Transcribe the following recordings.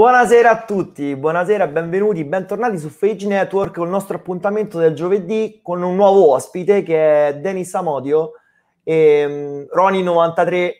Buonasera a tutti, buonasera, benvenuti, bentornati su Fage Network con il nostro appuntamento del giovedì con un nuovo ospite che è Denis Amodio, ehm, Roni93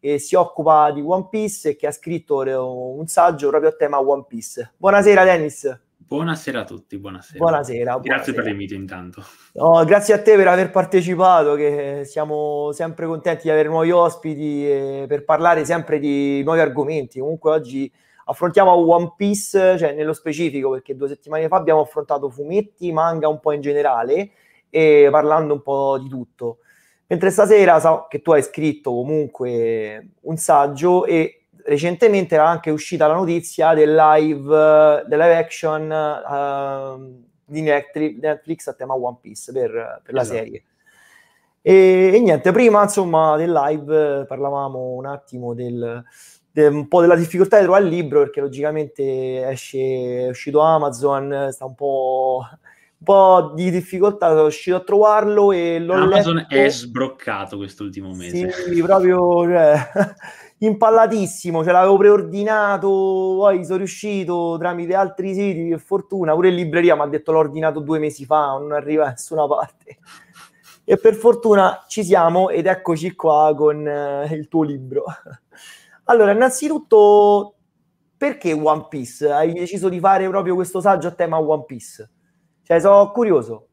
e si occupa di One Piece e che ha scritto un saggio proprio a tema One Piece. Buonasera Denis. Buonasera a tutti, buonasera. buonasera grazie buonasera. per l'invito intanto. No, grazie a te per aver partecipato, che siamo sempre contenti di avere nuovi ospiti e per parlare sempre di nuovi argomenti. Comunque oggi affrontiamo One Piece, cioè nello specifico, perché due settimane fa abbiamo affrontato fumetti, manga un po' in generale, e parlando un po' di tutto. Mentre stasera so che tu hai scritto comunque un saggio e recentemente era anche uscita la notizia del live, del live action uh, di Netflix a tema One Piece per, per la esatto. serie. E, e, niente, prima insomma del live parlavamo un attimo del, un po' della difficoltà di trovare il libro perché logicamente esce, è uscito Amazon, sta un po', un po' di difficoltà, sono riuscito a trovarlo e l'ho Amazon letto. è sbroccato quest'ultimo mese. Sì, proprio cioè, impallatissimo, cioè, l'avevo preordinato, poi sono riuscito tramite altri siti, per fortuna, pure in libreria mi ha detto l'ho ordinato due mesi fa, non arriva da nessuna parte. E per fortuna ci siamo ed eccoci qua con eh, il tuo libro. Allora, innanzitutto, perché One Piece? Hai deciso di fare proprio questo saggio a tema One Piece? Cioè, sono curioso.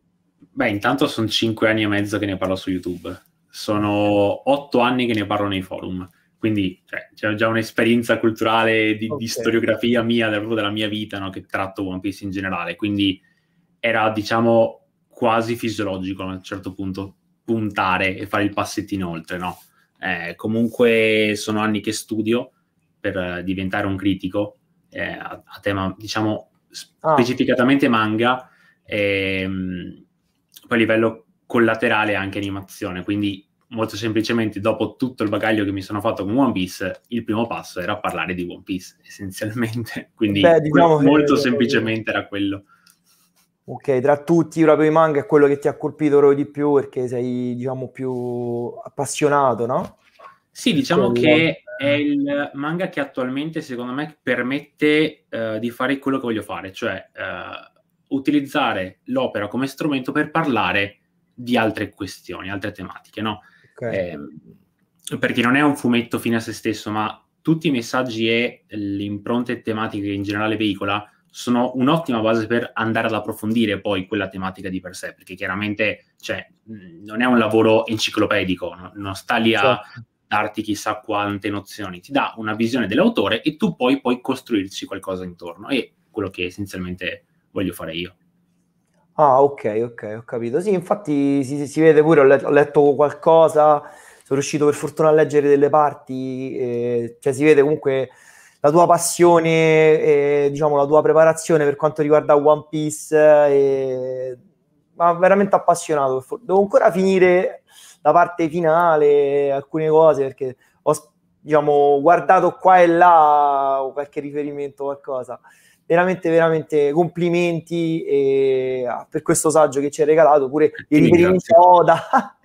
Beh, intanto sono cinque anni e mezzo che ne parlo su YouTube. Sono otto anni che ne parlo nei forum. Quindi cioè, c'è già un'esperienza culturale di, okay. di storiografia mia, proprio della mia vita, no? che tratto One Piece in generale. Quindi era, diciamo, quasi fisiologico a un certo punto puntare e fare il passettino oltre, no? Eh, comunque sono anni che studio per eh, diventare un critico eh, a, a, tema, diciamo, ah. specificatamente manga e ehm, mh, poi a livello collaterale anche animazione. Quindi molto semplicemente dopo tutto il bagaglio che mi sono fatto con One Piece, il primo passo era parlare di One Piece essenzialmente. Quindi Beh, diciamo molto eh, semplicemente era quello. Ok, tra tutti proprio i manga è quello che ti ha colpito proprio di più perché sei, diciamo, più appassionato, no? Sì, diciamo che è il manga che attualmente, secondo me, permette uh, di fare quello che voglio fare, cioè uh, utilizzare l'opera come strumento per parlare di altre questioni, altre tematiche, no? Okay. Eh, perché non è un fumetto fine a se stesso, ma tutti i messaggi e le impronte tematiche che in generale veicola sono un'ottima base per andare ad approfondire poi quella tematica di per sé, perché chiaramente cioè, non è un lavoro enciclopedico, no? non sta lì a certo. darti chissà quante nozioni, ti dà una visione dell'autore e tu poi puoi costruirci qualcosa intorno, è quello che essenzialmente voglio fare io. Ah, ok, ok, ho capito. Sì, infatti si, si vede pure, ho letto, ho letto qualcosa, sono riuscito per fortuna a leggere delle parti, eh, cioè si vede comunque la tua passione, e, diciamo, la tua preparazione per quanto riguarda One Piece. E... Ma veramente appassionato. Devo ancora finire la parte finale, alcune cose, perché ho diciamo, guardato qua e là qualche riferimento, qualcosa. Veramente, veramente complimenti e, ah, per questo saggio che ci hai regalato, pure i riferimenti a Oda,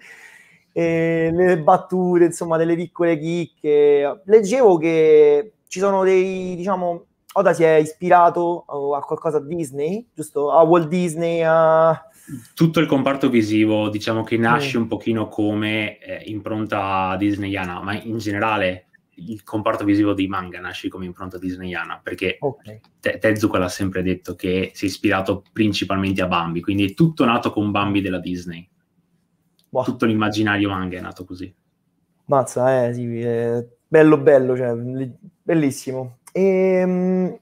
le battute, insomma, delle piccole chicche. Leggevo che ci sono dei, diciamo, Oda oh, si è ispirato oh, a qualcosa a Disney, giusto? A Walt Disney, a... Tutto il comparto visivo, diciamo che nasce mm. un pochino come eh, impronta disneyana, ma in generale il comparto visivo dei manga nasce come impronta disneyana, perché okay. Te- Tezuka l'ha sempre detto che si è ispirato principalmente a Bambi, quindi è tutto nato con Bambi della Disney. Wow. Tutto l'immaginario manga è nato così. Mazza, eh, sì, eh, bello bello, cioè, bellissimo. E, ehm,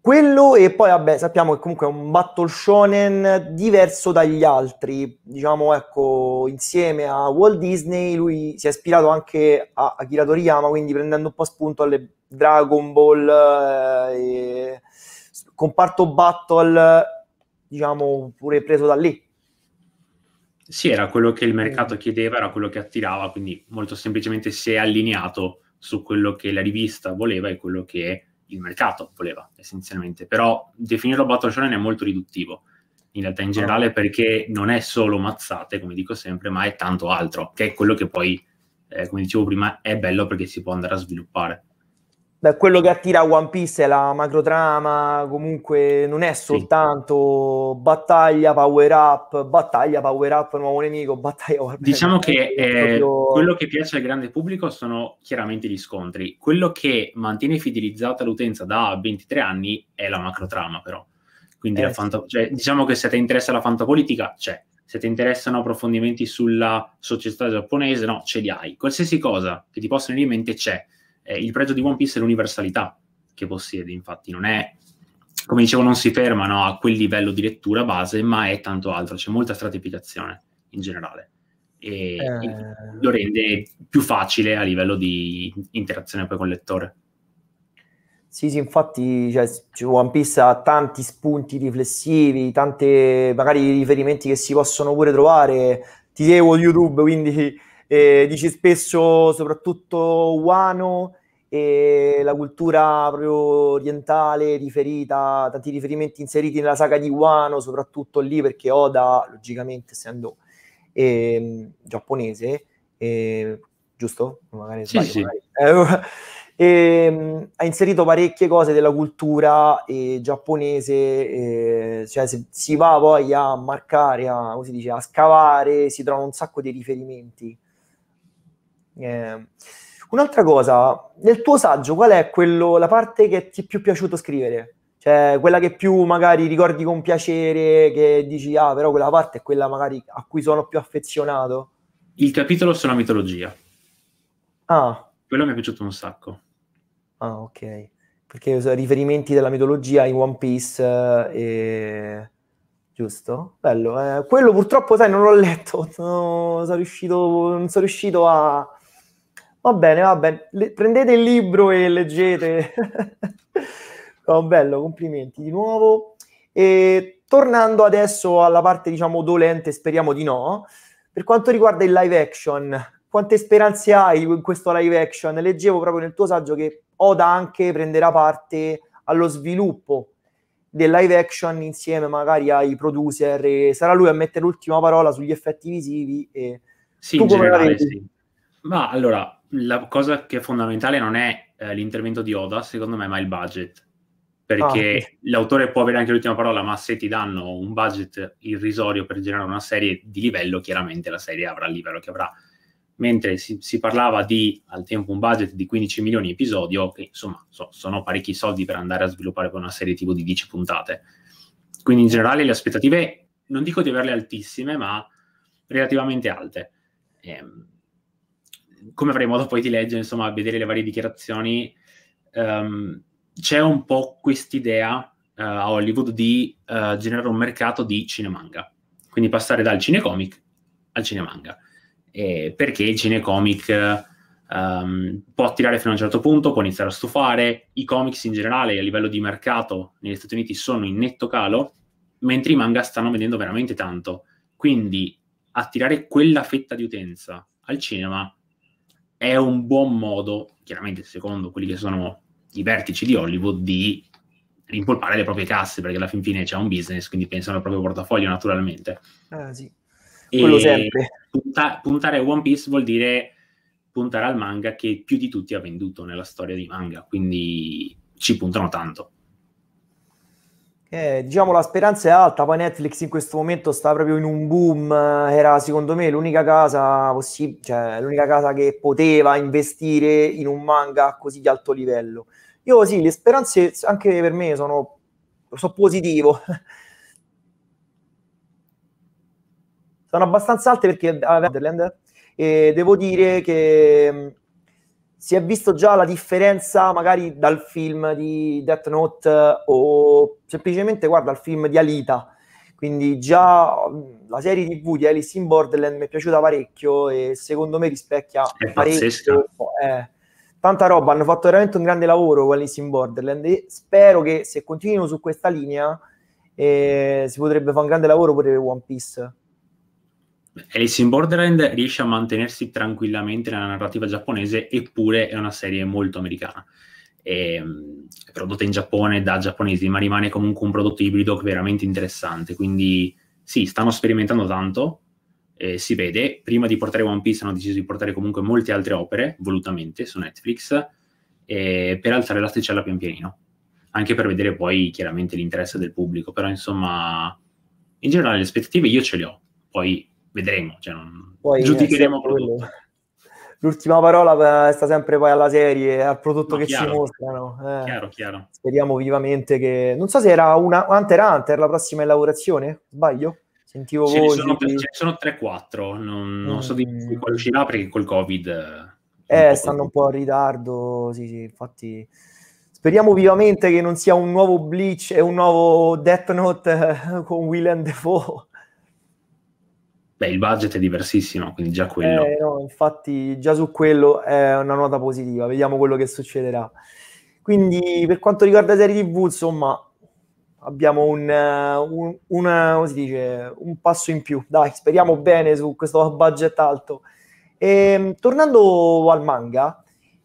quello e poi vabbè sappiamo che comunque è un battle shonen diverso dagli altri, diciamo ecco insieme a Walt Disney lui si è ispirato anche a Akira Toriyama quindi prendendo un po' spunto alle Dragon Ball eh, comparto battle diciamo pure preso da lì sì, era quello che il mercato chiedeva, era quello che attirava, quindi molto semplicemente si è allineato su quello che la rivista voleva e quello che il mercato voleva, essenzialmente. Però definirlo battle shonen è molto riduttivo, in realtà in ah. generale, perché non è solo mazzate, come dico sempre, ma è tanto altro, che è quello che poi, eh, come dicevo prima, è bello perché si può andare a sviluppare. Beh, quello che attira One Piece è la macrotrama, comunque non è soltanto sì. battaglia, power up, battaglia, power up, nuovo nemico, battaglia... Diciamo che eh, proprio... quello che piace al grande pubblico sono chiaramente gli scontri. Quello che mantiene fidelizzata l'utenza da 23 anni è la macrotrama, però. Quindi eh, fanta- sì. cioè, diciamo che se ti interessa la fantapolitica, c'è. Se ti interessano approfondimenti sulla società giapponese, no, ce li hai. Qualsiasi cosa che ti possa venire in mente, c'è eh, il pregio di One Piece è l'universalità che possiede, infatti, non è come dicevo, non si fermano a quel livello di lettura base, ma è tanto altro, c'è molta stratificazione in generale. E eh... lo rende più facile a livello di interazione poi con il lettore. Sì, sì, infatti cioè, One Piece ha tanti spunti riflessivi, tanti magari riferimenti che si possono pure trovare. Ti seguo YouTube, quindi eh, dici spesso soprattutto Wano e la cultura proprio orientale riferita, tanti riferimenti inseriti nella saga di Wano, soprattutto lì perché Oda, logicamente essendo eh, giapponese, eh, giusto? Magari sì, sì. E, ehm, ha inserito parecchie cose della cultura eh, giapponese, eh, cioè se si va poi a marcare, a, come si dice, a scavare, si trovano un sacco di riferimenti eh, un'altra cosa, nel tuo saggio qual è quello, la parte che ti è più piaciuto scrivere? Cioè, quella che più magari ricordi con piacere, che dici, ah, però quella parte è quella magari a cui sono più affezionato? Il capitolo sulla mitologia. Ah. Quello mi è piaciuto un sacco. Ah, ok. Perché usa riferimenti della mitologia in One Piece eh, e... Giusto? Bello. Eh, quello purtroppo, sai, non l'ho letto. Non sono riuscito, non sono riuscito a Va bene, va bene. Le, prendete il libro e leggete. no, bello, complimenti di nuovo. E tornando adesso alla parte, diciamo, dolente, speriamo di no. Per quanto riguarda il live action, quante speranze hai in questo live action? Leggevo proprio nel tuo saggio che Oda anche prenderà parte allo sviluppo del live action insieme magari ai producer e sarà lui a mettere l'ultima parola sugli effetti visivi e sì, tu come generale, la vedi? Sì. Ma allora, la cosa che è fondamentale non è eh, l'intervento di Oda, secondo me, ma il budget. Perché ah, l'autore può avere anche l'ultima parola, ma se ti danno un budget irrisorio per generare una serie di livello, chiaramente la serie avrà il livello che avrà. Mentre si, si parlava di al tempo un budget di 15 milioni di episodio, che insomma so, sono parecchi soldi per andare a sviluppare una serie tipo di 10 puntate. Quindi in generale le aspettative non dico di averle altissime, ma relativamente alte. Ehm, come avrei modo poi di leggere, insomma, a vedere le varie dichiarazioni, um, c'è un po' quest'idea uh, a Hollywood di uh, generare un mercato di cinemanga. Quindi passare dal cinecomic al cinemanga. Eh, perché il cinecomic um, può attirare fino a un certo punto, può iniziare a stufare. I comics in generale a livello di mercato negli Stati Uniti sono in netto calo, mentre i manga stanno vendendo veramente tanto. Quindi attirare quella fetta di utenza al cinema è un buon modo, chiaramente secondo quelli che sono i vertici di Hollywood, di rimpolpare le proprie casse, perché alla fin fine c'è un business, quindi pensano al proprio portafoglio naturalmente. Ah sì, quello e sempre. Punta- puntare a One Piece vuol dire puntare al manga che più di tutti ha venduto nella storia di manga, quindi ci puntano tanto. Eh, diciamo la speranza è alta, poi Netflix in questo momento sta proprio in un boom, eh, era secondo me l'unica casa, possi- cioè, l'unica casa che poteva investire in un manga così di alto livello. Io sì, le speranze anche per me sono, sono positivo. sono abbastanza alte perché avevo eh, devo dire che mm, si è visto già la differenza magari dal film di Death Note eh, o semplicemente guarda il film di Alita. Quindi già mm, la serie TV di Alice in Borderland mi è piaciuta parecchio e secondo me rispecchia è parecchio. Eh, tanta roba, hanno fatto veramente un grande lavoro con Alice in Borderland e spero che se continuino su questa linea eh, si potrebbe fare un grande lavoro pure per One Piece Alice in Borderland riesce a mantenersi tranquillamente nella narrativa giapponese, eppure è una serie molto americana. È, ehm, è prodotta in Giappone da giapponesi, ma rimane comunque un prodotto ibrido veramente interessante. Quindi sì, stanno sperimentando tanto, eh, si vede. Prima di portare One Piece hanno deciso di portare comunque molte altre opere, volutamente, su Netflix, eh, per alzare l'asticella pian pianino. Anche per vedere poi chiaramente l'interesse del pubblico, però insomma, in generale le aspettative io ce le ho. Poi vedremo, cioè non... poi, eh, giudicheremo quello. L'ultima parola eh, sta sempre poi alla serie, al prodotto no, che chiaro, ci mostrano. Eh, chiaro, chiaro. Speriamo vivamente che... Non so se era una Hunter Hunter la prossima in lavorazione, sbaglio? Sentivo ce voi. Ne sono, 3-4, non, non so di mm. quale uscirà perché col Covid... Eh, un eh, stanno un po' in ritardo, sì, sì, infatti... Speriamo vivamente che non sia un nuovo Bleach e un nuovo Death Note con Willem Defoe Beh, il budget è diversissimo, quindi già quello. Eh, no, infatti già su quello è una nota positiva, vediamo quello che succederà. Quindi per quanto riguarda serie TV, insomma, abbiamo un, eh, un, una, dice, un passo in più. Dai, speriamo bene su questo budget alto. E, ehm, tornando al manga,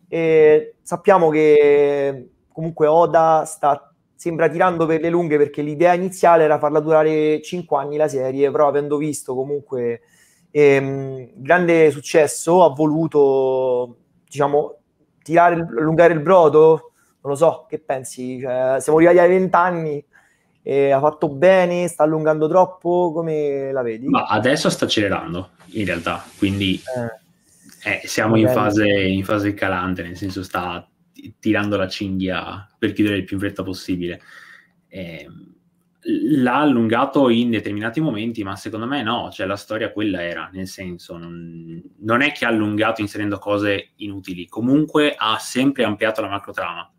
eh, sappiamo che comunque Oda sta sembra tirando per le lunghe perché l'idea iniziale era farla durare 5 anni la serie, però avendo visto comunque ehm, grande successo ha voluto, diciamo, tirare, allungare il brodo, non lo so, che pensi? Cioè, siamo arrivati ai 20 anni, eh, ha fatto bene, sta allungando troppo, come la vedi? Ma adesso sta accelerando, in realtà, quindi... Eh. Eh, siamo in fase, in fase, calante, nel senso sta tirando la cinghia per chiudere il più in fretta possibile. Eh, l'ha allungato in determinati momenti, ma secondo me no, cioè la storia quella era, nel senso non, non è che ha allungato inserendo cose inutili, comunque ha sempre ampliato la macrotrama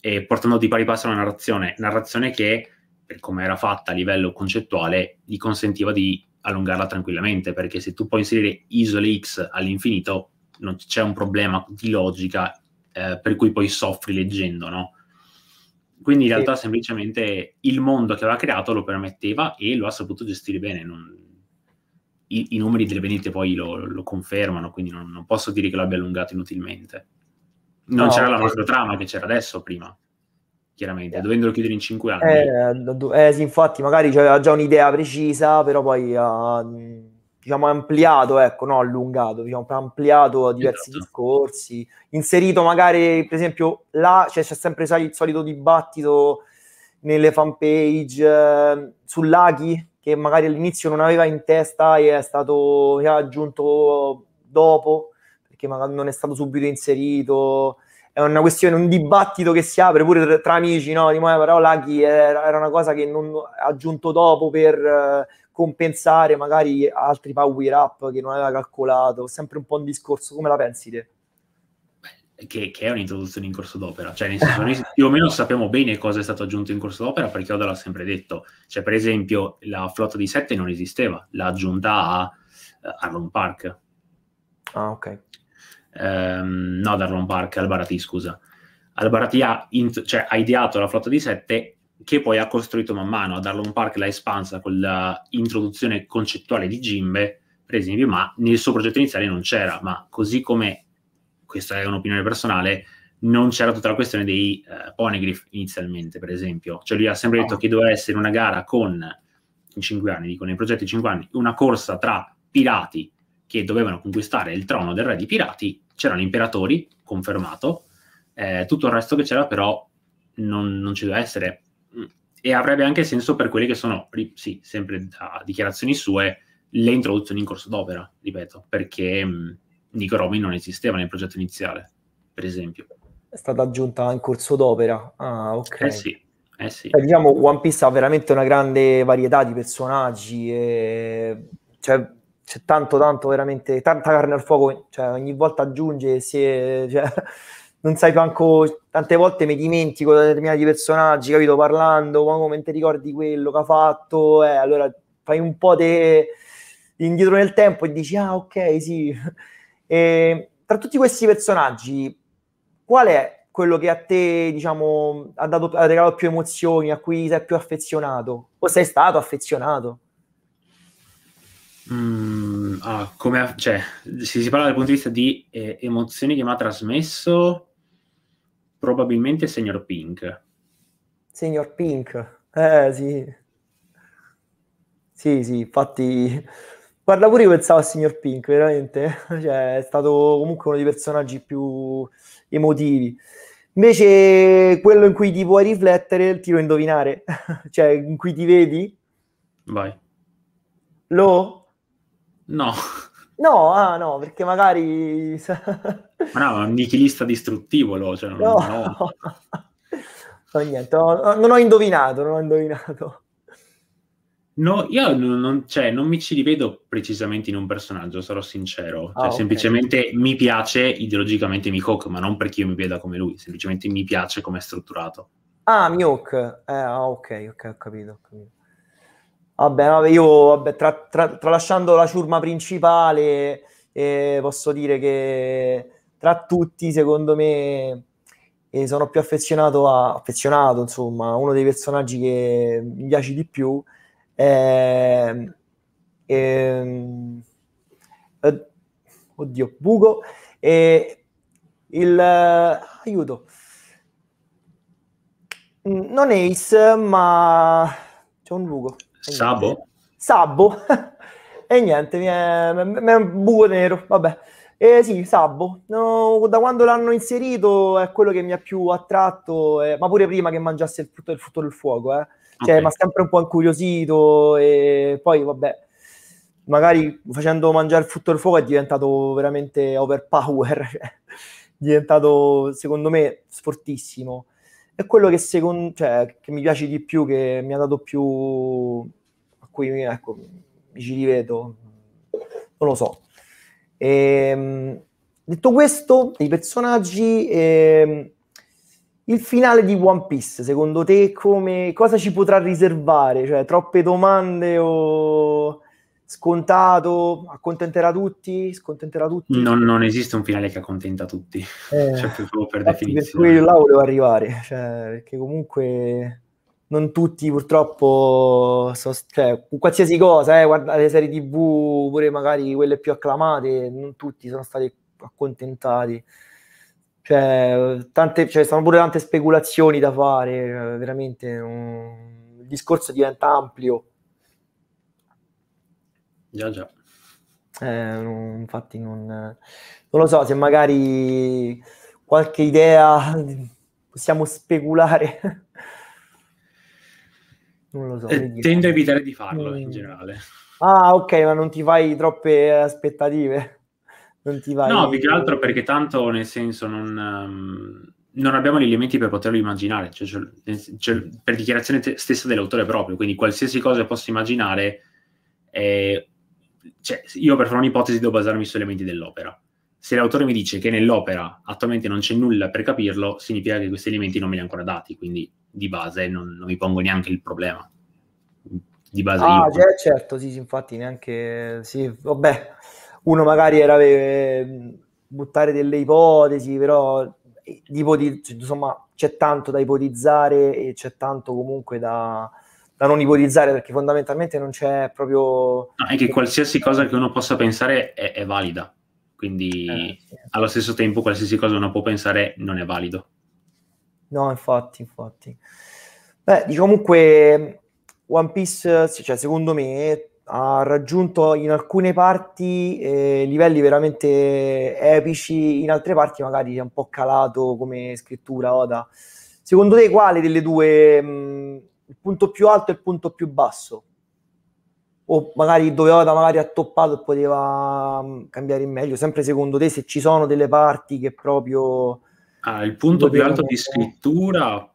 e portando di pari passo la narrazione, narrazione che per come era fatta a livello concettuale gli consentiva di allungarla tranquillamente, perché se tu puoi inserire isole X all'infinito non c'è un problema di logica eh, per cui poi soffri leggendo, no? Quindi in sì. realtà semplicemente il mondo che aveva creato lo permetteva e lo ha saputo gestire bene. Non... I, I, numeri delle vendite poi lo, lo confermano, quindi non, non, posso dire che l'abbia allungato inutilmente. Non no, c'era la nostra trama che c'era adesso prima, chiaramente, eh. dovendolo chiudere in cinque anni. Eh, eh, eh sì, infatti, magari aveva già un'idea precisa, però poi... Uh diciamo, ampliato, ecco, no allungato, diciamo, ampliato diversi esatto. discorsi, inserito magari, per esempio, là cioè, c'è sempre sai, il solito dibattito nelle fanpage eh, sull'Aghi, che magari all'inizio non aveva in testa e è stato è aggiunto dopo, perché magari non è stato subito inserito. È una questione, un dibattito che si apre pure tra, amici, no? Di ma però l'Aghi era, era una cosa che non, ha aggiunto dopo per... Eh, compensare magari altri power up che non aveva calcolato, sempre un po' un discorso, come la pensi te? Che, che, è un'introduzione in corso d'opera, cioè nel senso noi più o meno sappiamo bene cosa è stato aggiunto in corso d'opera perché Oda l'ha sempre detto, cioè per esempio la flotta di 7 non esisteva, l'ha aggiunta a eh, Arlon Park. Ah ok. Um, no, ad Arlon Park, al Barati scusa. Al Barati ha, in, cioè, ha ideato la flotta di 7 che poi ha costruito man mano. a Darlon Park l'ha espansa con l'introduzione concettuale di Jimbe, per esempio, ma nel suo progetto iniziale non c'era, ma così come, questa è un'opinione personale, non c'era tutta la questione dei eh, Poneglyph inizialmente, per esempio. Cioè lui ha sempre detto ah. che doveva essere una gara con, in cinque anni, dico nei progetti cinque anni, una corsa tra pirati che dovevano conquistare il trono del re di pirati, c'erano imperatori, confermato, eh, tutto il resto che c'era però non, non ci doveva essere Mm. E avrebbe anche senso per quelli che sono, sì, sempre da dichiarazioni sue, le introduzioni in corso d'opera, ripeto, perché mh, mm, Nico Robin non esisteva nel progetto iniziale, per esempio. È stata aggiunta in corso d'opera. Ah, ok. Eh sì. Eh sì. Eh, diciamo, One Piece ha veramente una grande varietà di personaggi, e... cioè, c'è tanto, tanto, veramente, tanta carne al fuoco, cioè, ogni volta aggiunge, si è, cioè, non sai manco, tante volte mi dimentico da determinati personaggi, capito, parlando, ma come ti ricordi quello che ha fatto, eh, allora fai un po' te indietro nel tempo e dici, ah ok, sì. E, tra tutti questi personaggi, qual è quello che a te, diciamo, ha, dato, ha regalato più emozioni, a cui sei più affezionato? O sei stato affezionato? Mm, ah, come, cioè, se si parla dal punto di vista di eh, emozioni che mi ha trasmesso, probabilmente Signor Pink. Signor Pink, eh sì. Sì, sì, infatti... Guarda, pure io pensavo a Signor Pink, veramente. Cioè, è stato comunque uno dei personaggi più emotivi. Invece, quello in cui ti puoi riflettere, ti lo indovinare. cioè, in cui ti vedi... Vai. Lo? No. No, ah, no, perché magari... Ma no, un nichilista distruttivo lo... Cioè, no, no. no, niente, non ho indovinato, non ho indovinato. No, io non, non, cioè, non, mi ci rivedo precisamente in un personaggio, sarò sincero. Cioè, ah, okay. Semplicemente mi piace ideologicamente Mihawk, ma non perché io mi veda come lui, semplicemente mi piace come è strutturato. Ah, Mihawk. Eh, ah, ok, ok, ho capito. Ho capito. Vabbè, vabbè io vabbè, tra, tra, tralasciando la ciurma principale, eh, posso dire che tra tutti, secondo me, eh, sono più affezionato a affezionato, insomma, uno dei personaggi che mi piace di più. Eh, oddio, Bugo. il eh, aiuto. Mm, non Ace, ma c'è un Bugo. Sabo? Sabo. e niente, mi è, mi è un buco nero, vabbè. Eh, sì, Sabbo. No, da quando l'hanno inserito è quello che mi ha più attratto, eh, ma pure prima che mangiasse il frutto del frutto del fuoco, eh. Cioè, okay. ma sempre un po' incuriosito e poi, vabbè, magari facendo mangiare il frutto del fuoco è diventato veramente overpower, cioè, è diventato, secondo me, fortissimo è quello che, secondo, cioè, che mi piace di più, che mi ha dato più... a cui ecco, mi ci rivedo, non lo so. E, ehm, detto questo, i personaggi... Eh, il finale di One Piece, secondo te, come, cosa ci potrà riservare? Cioè, troppe domande o scontato, accontenterà tutti, scontenterà tutti. Non, non, esiste un finale che accontenta tutti, eh, cioè, proprio per definizione. Per cui là volevo arrivare, cioè, perché comunque non tutti purtroppo, so, cioè, qualsiasi cosa, eh, guarda, le serie tv, pure magari quelle più acclamate, non tutti sono stati accontentati. Cioè, tante, cioè, stanno pure tante speculazioni da fare, cioè, veramente, un... il discorso diventa ampio Già, già. Eh, non, infatti non, non, lo so se magari qualche idea possiamo speculare. non lo so. Eh, tendo a evitare di farlo mm. in generale. Ah, ok, ma non ti fai troppe aspettative. Non ti vai... No, più che altro perché tanto nel senso non, um, non abbiamo gli elementi per poterlo immaginare, cioè, cioè, cioè, per dichiarazione te- stessa dell'autore proprio, quindi qualsiasi cosa posso immaginare è cioè, io per fare un'ipotesi devo basarmi su elementi dell'opera. Se l'autore mi dice che nell'opera attualmente non c'è nulla per capirlo, significa che questi elementi non me li ha ancora dati, quindi di base non, non mi pongo neanche il problema. Di base ah, io... Cioè, certo, sì, infatti neanche... Sì, vabbè, uno magari era eh, buttare delle ipotesi, però di, eh, insomma c'è tanto da ipotizzare e c'è tanto comunque da da non ipotizzare perché fondamentalmente non c'è proprio... No, è che qualsiasi cosa che uno possa pensare è, è valida, quindi eh, sì. allo stesso tempo qualsiasi cosa uno può pensare non è valido. No, infatti, infatti. Beh, dico comunque One Piece, cioè, secondo me, ha raggiunto in alcune parti eh, livelli veramente epici, in altre parti magari è un po' calato come scrittura Oda. Secondo te quale delle due... Mh, mm, il punto più alto e il punto più basso o magari dove Oda magari ha toppato e poteva mm, cambiare in meglio sempre secondo te se ci sono delle parti che proprio ah, il punto più alto di scrittura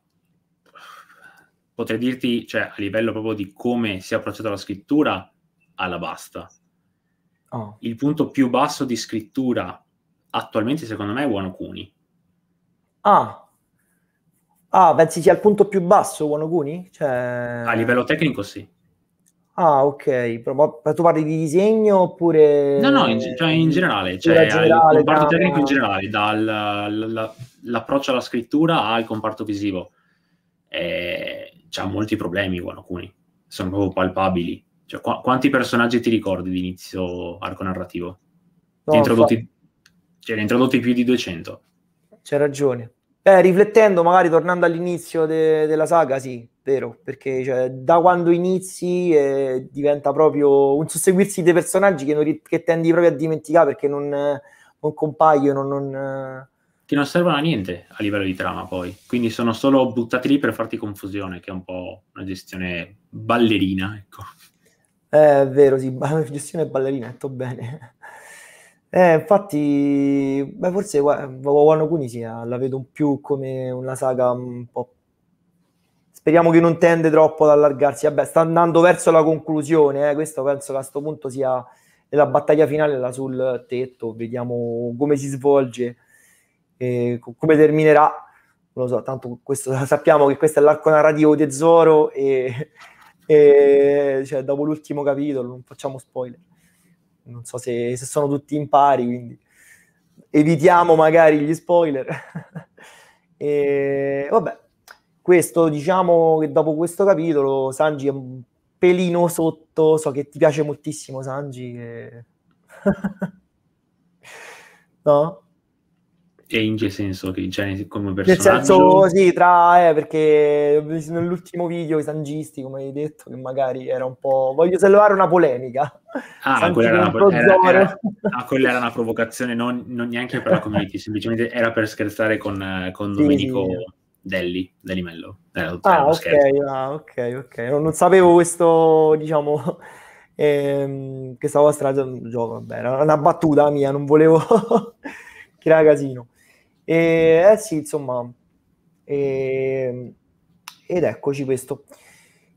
potrei dirti cioè a livello proprio di come si è approcciata la scrittura alla basta oh. il punto più basso di scrittura attualmente secondo me è Wano Kuni ah Ah, pensi sia il punto più basso Wano Cioè... A livello tecnico sì. Ah, ok. Però, tu parli di disegno oppure... No, no, in, cioè in generale, cioè generale, il comparto da... tecnico in generale, dall'approccio alla scrittura al comparto visivo. c'ha molti problemi Wano sono proprio palpabili. Cioè, qu- quanti personaggi ti ricordi di inizio arco narrativo? No, introdotti... Fa... Cioè, ne introdotti più di 200. C'è ragione. Eh, riflettendo, magari tornando all'inizio de- della saga, sì, vero, perché cioè, da quando inizi eh, diventa proprio un susseguirsi dei personaggi che, ri- che tendi proprio a dimenticare perché non, eh, non compaiono, non... Che non servono a niente a livello di trama poi, quindi sono solo buttati lì per farti confusione, che è un po' una gestione ballerina, ecco. Eh, è vero, sì, gestione ballerina, è tutto bene. Eh, infatti, beh, forse Wawano Kuni sì, eh, la vedo più come una saga un po'... Speriamo che non tende troppo ad allargarsi. Vabbè, sta andando verso la conclusione, eh. questo penso che a questo punto sia la battaglia finale là sul tetto, vediamo come si svolge, e come terminerà. Non lo so, tanto questo, sappiamo che questo è l'arco narrativo di Zoro e, e cioè, dopo l'ultimo capitolo, non facciamo spoiler non so se, se sono tutti in pari, quindi evitiamo magari gli spoiler. e vabbè, questo diciamo che dopo questo capitolo Sanji è un pelino sotto, so che ti piace moltissimo Sanji. Che... no? E in che senso che Gianni cioè, come personaggio? Nel senso, sì, tra, eh, perché nell'ultimo video i sangisti, come hai detto, che magari era un po'... Voglio sollevare una polemica. Ah, quella era, una, era, era, ah quella era, una, provocazione, non, non, neanche per la community, semplicemente era per scherzare con, con Domenico sì. Delli, Delli Mello. Era, ah, okay, ah, ok, ok, non, non sapevo questo, diciamo... Ehm, questa vostra gioco, vabbè, era una battuta mia, non volevo creare casino. E, eh sì, insomma, e, ehm, ed eccoci questo.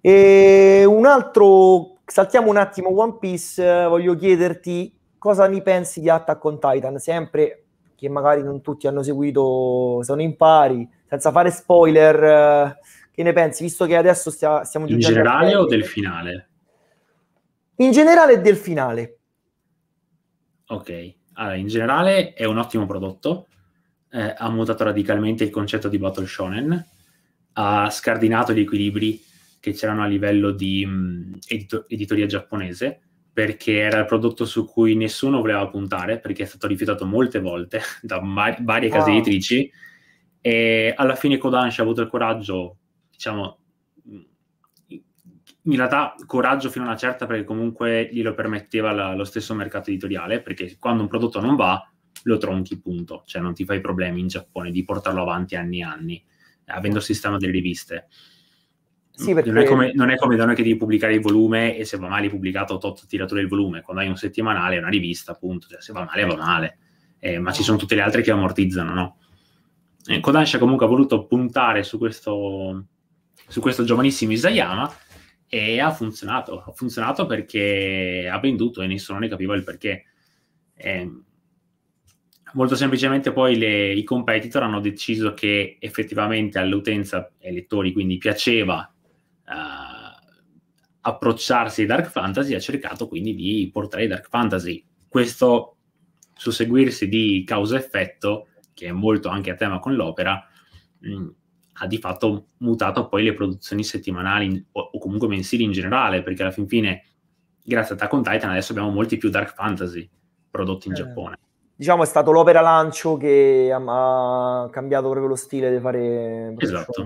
E un altro, saltiamo un attimo One Piece, voglio chiederti cosa ne pensi di Attack on Titan, sempre che magari non tutti hanno seguito, sono in pari, senza fare spoiler, eh, che ne pensi, visto che adesso stia, stiamo... In generale o del finale? In generale del finale. Ok, allora in generale è un ottimo prodotto, eh, ha mutato radicalmente il concetto di Battle Shonen, ha scardinato gli equilibri che c'erano a livello di mh, mm, edito- editoria giapponese, perché era il prodotto su cui nessuno voleva puntare, perché è stato rifiutato molte volte da ma- varie case wow. editrici, e alla fine Kodansha ha avuto il coraggio, diciamo, mm, in realtà coraggio fino a una certa perché comunque glielo permetteva la, lo stesso mercato editoriale, perché quando un prodotto non va lo tronchi punto, cioè non ti fai problemi in Giappone di portarlo avanti anni e anni, avendo il sistema delle riviste. Sì, perché... non, è come, non è come da noi che devi pubblicare il volume e se va male pubblicato tot tiratura il volume, quando hai un settimanale è una rivista, appunto, cioè, se va male va male, eh, ma ci sono tutte le altre che ammortizzano, no? Eh, Kodansha comunque ha voluto puntare su questo, su questo giovanissimo Isayama e ha funzionato, ha funzionato perché ha venduto e nessuno ne capiva il perché. Eh, Molto semplicemente poi le, i competitor hanno deciso che effettivamente all'utenza e ai lettori quindi piaceva uh, approcciarsi ai dark fantasy e ha cercato quindi di portare i dark fantasy. Questo susseguirsi di causa-effetto, che è molto anche a tema con l'opera, mh, mm, ha di fatto mutato poi le produzioni settimanali in, o, o, comunque mensili in generale, perché alla fin fine, grazie a Attack Titan, adesso abbiamo molti più dark fantasy prodotti in eh. Giappone diciamo, è stato l'opera lancio che ha, ha cambiato proprio lo stile di fare esatto.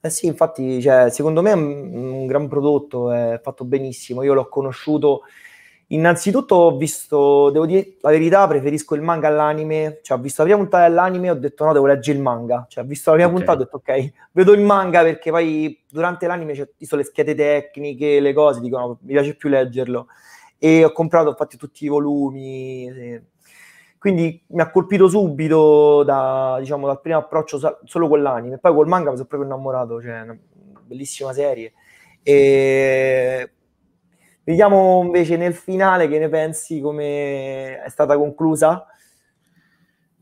Eh sì, infatti, cioè, secondo me è un, un, gran prodotto, è fatto benissimo. Io l'ho conosciuto. Innanzitutto ho visto, devo dire la verità, preferisco il manga all'anime. Cioè, ho visto la prima puntata dell'anime e ho detto no, devo leggere il manga. Cioè, ho visto la prima okay. puntata e ho detto ok, vedo il manga perché poi durante l'anime ci sono le schede tecniche, le cose, dicono mi piace più leggerlo. E ho comprato, infatti, tutti i volumi. Quindi mi ha colpito subito da, diciamo, dal primo approccio solo con l'anime. Poi col manga mi sono proprio innamorato, cioè una bellissima serie. E... Vediamo invece nel finale che ne pensi, come è stata conclusa.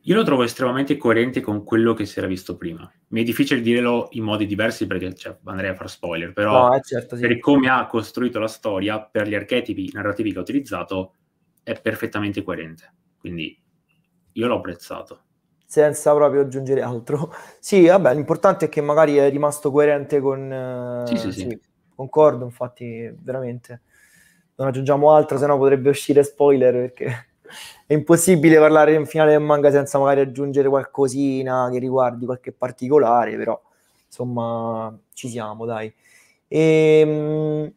Io lo trovo estremamente coerente con quello che si era visto prima. Mi è difficile dirlo in modi diversi perché cioè, andrei a far spoiler, però no, eh, certo, sì. per come ha costruito la storia, per gli archetipi narrativi che ha utilizzato, è perfettamente coerente. Quindi io l'ho apprezzato. Senza proprio aggiungere altro. Sì, vabbè, l'importante è che magari è rimasto coerente con... Sì, sì, sì. sì concordo, infatti, veramente. Non aggiungiamo altro, sennò potrebbe uscire spoiler perché è impossibile parlare in finale del manga senza magari aggiungere qualcosina che riguardi qualche particolare, però insomma ci siamo, dai. E, ehm,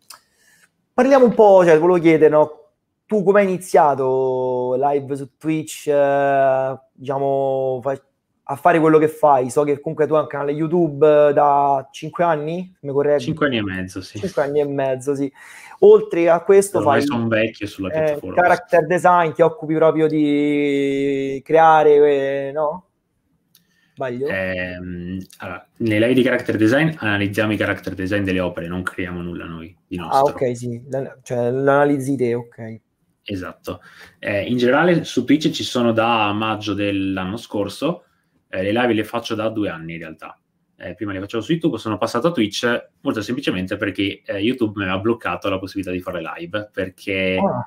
parliamo un po', cioè, volevo chiedere, no? tu come hai iniziato live su Twitch, eh, diciamo, fa- a fare quello che fai? So che comunque tu hai un canale YouTube eh, da cinque anni, mi correggi? Cinque anni e mezzo, sì. Cinque anni e mezzo, sì. Oltre a questo Ormai fai... sono vecchio sulla eh, piattaforma. Eh, character design, ti occupi proprio di creare, eh, no? Sbaglio? Ehm, allora, nei live di character design analizziamo i character design delle opere, non creiamo nulla noi di ah, nostro. Ah, ok, sì. L'an- cioè, l'analizzi te, ok. Esatto. Eh, in generale su Twitch ci sono da maggio dell'anno scorso, eh, le live le faccio da due anni in realtà. Eh, prima le facevo su YouTube, sono passato a Twitch molto semplicemente perché eh, YouTube mi ha bloccato la possibilità di fare live, perché oh.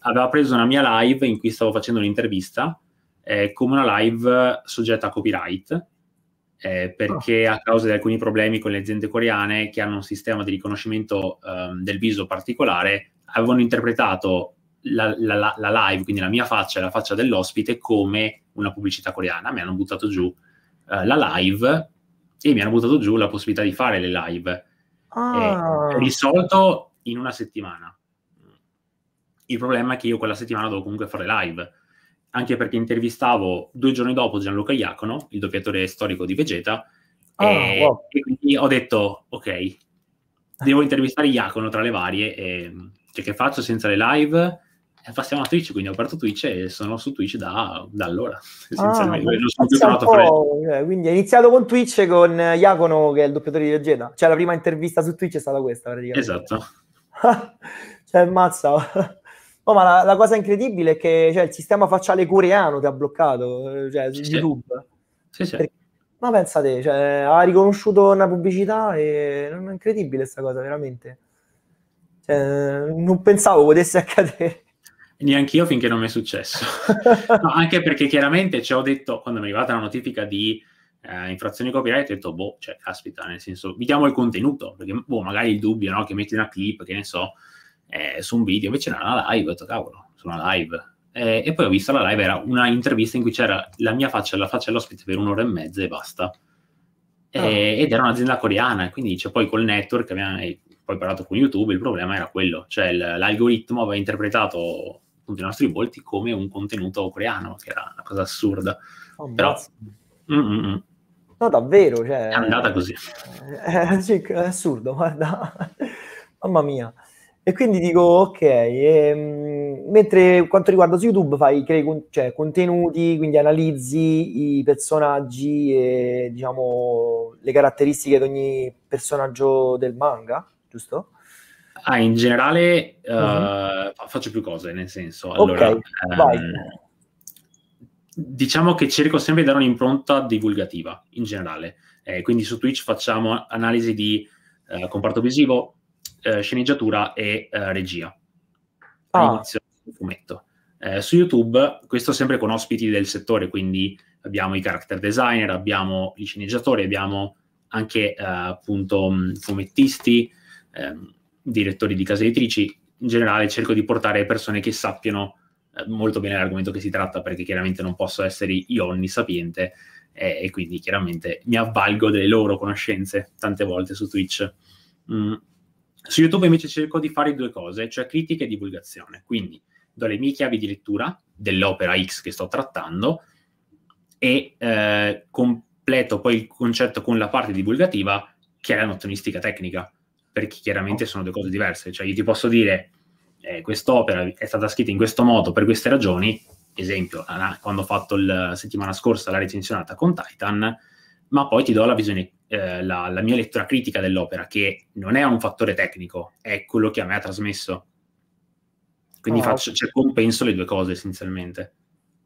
aveva preso una mia live in cui stavo facendo un'intervista eh, come una live soggetta a copyright, eh, perché ah. a causa di alcuni problemi con le aziende coreane che hanno un sistema di riconoscimento eh, del viso particolare, avevano interpretato la, la, la, live, quindi la mia faccia e la faccia dell'ospite, come una pubblicità coreana. Mi hanno buttato giù uh, la live e mi hanno buttato giù la possibilità di fare le live. Eh, ah. Eh, risolto in una settimana. Il problema è che io quella settimana dovevo comunque fare live, anche perché intervistavo due giorni dopo Gianluca Iacono, il doppiatore storico di Vegeta, ah, e, wow. e, quindi ho detto, ok, devo intervistare Iacono tra le varie, e, ehm, cioè che faccio senza le live? passiamo eh, a Twitch, quindi ho aperto Twitch e sono su Twitch da, da allora, ah, essenzialmente. Ah, quindi è eh, iniziato con Twitch con eh, Iacono, che è il doppiatore di Vegeta. Cioè la prima intervista su Twitch è stata questa, praticamente. Esatto. cioè, mazza. Oh, ma la, la, cosa incredibile è che cioè, il sistema facciale coreano ti ha bloccato, cioè, su sì, YouTube. Sì, sì. ma pensate, cioè, ha riconosciuto una pubblicità e... Non è incredibile questa cosa, veramente. Cioè, non pensavo potesse accadere. Neanche io finché non mi è successo. no, anche perché chiaramente ci ho detto, quando mi è arrivata la notifica di eh, infrazione copyright, ho detto, boh, cioè, caspita, nel senso, vediamo il contenuto, perché, boh, magari il dubbio, no, che metti una clip, che ne so, eh, su un video, invece era una live, ho detto, cavolo, sono live. Eh, e poi ho visto la live, era una intervista in cui c'era la mia faccia e la faccia dell'ospite per un'ora e mezza e basta. Oh. ed era un'azienda coreana, quindi cioè, poi col network, abbiamo, eh, poi parlato con YouTube, il problema era quello, cioè l'algoritmo aveva interpretato appunto i nostri volti come un contenuto coreano, che era una cosa assurda. Oh, Però... Mm, mm, mm. No, davvero, cioè... È andata così. Eh, sì, è assurdo, guarda. Mamma mia. E quindi dico, ok, e, ehm, mentre quanto riguarda su YouTube fai crei con, cioè, contenuti, quindi analizzi i personaggi e diciamo le caratteristiche di ogni personaggio del manga, giusto? Ah, in generale uh, uh faccio più cose, nel senso. Allora, okay, ehm, diciamo che cerco sempre di dare un'impronta divulgativa, in generale. Eh, quindi su Twitch facciamo analisi di eh, comparto visivo, eh, sceneggiatura e eh, regia. Ah. Inizio del fumetto. Eh, su YouTube, questo sempre con ospiti del settore, quindi abbiamo i character designer, abbiamo i sceneggiatori, abbiamo anche appunto fumettisti. Ehm, direttori di case editrici, in generale cerco di portare persone che sappiano eh, molto bene l'argomento che si tratta, perché chiaramente non posso essere io onnisapiente eh, e quindi chiaramente mi avvalgo delle loro conoscenze tante volte su Twitch. Mm. Su YouTube invece cerco di fare due cose, cioè critica e divulgazione. Quindi do le mie chiavi di lettura dell'opera X che sto trattando e eh, completo poi il concetto con la parte divulgativa che è la nottonistica tecnica perché chiaramente oh. sono due cose diverse. Cioè, io ti posso dire, eh, quest'opera è stata scritta in questo modo per queste ragioni, esempio, quando ho fatto la settimana scorsa la recenzionata con Titan, ma poi ti do la, visione, eh, la, la mia lettura critica dell'opera, che non è un fattore tecnico, è quello che a me ha trasmesso. Quindi oh, faccio, cioè, compenso le due cose essenzialmente.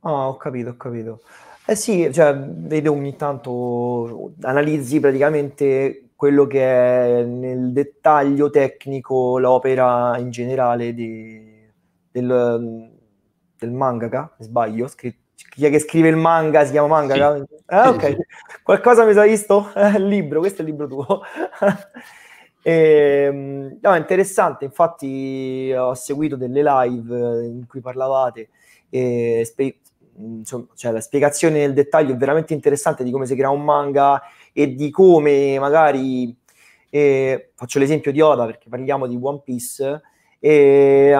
Ah, oh, ho capito, ho capito. Eh sì, cioè, vedo ogni tanto, analizzi praticamente quello che è nel dettaglio tecnico l'opera in generale di, del, del mangaka, sbaglio, scritto chi è che scrive il manga si chiama manga? Sì. Ah, ok. Qualcosa mi sei visto? il libro, questo è il libro tuo. e, ehm, no, interessante, infatti ho seguito delle live in cui parlavate, e, spe- insomma, cioè, la spiegazione nel dettaglio è veramente interessante di come si crea un manga e di come magari, eh, faccio l'esempio di Oda perché parliamo di One Piece, eh,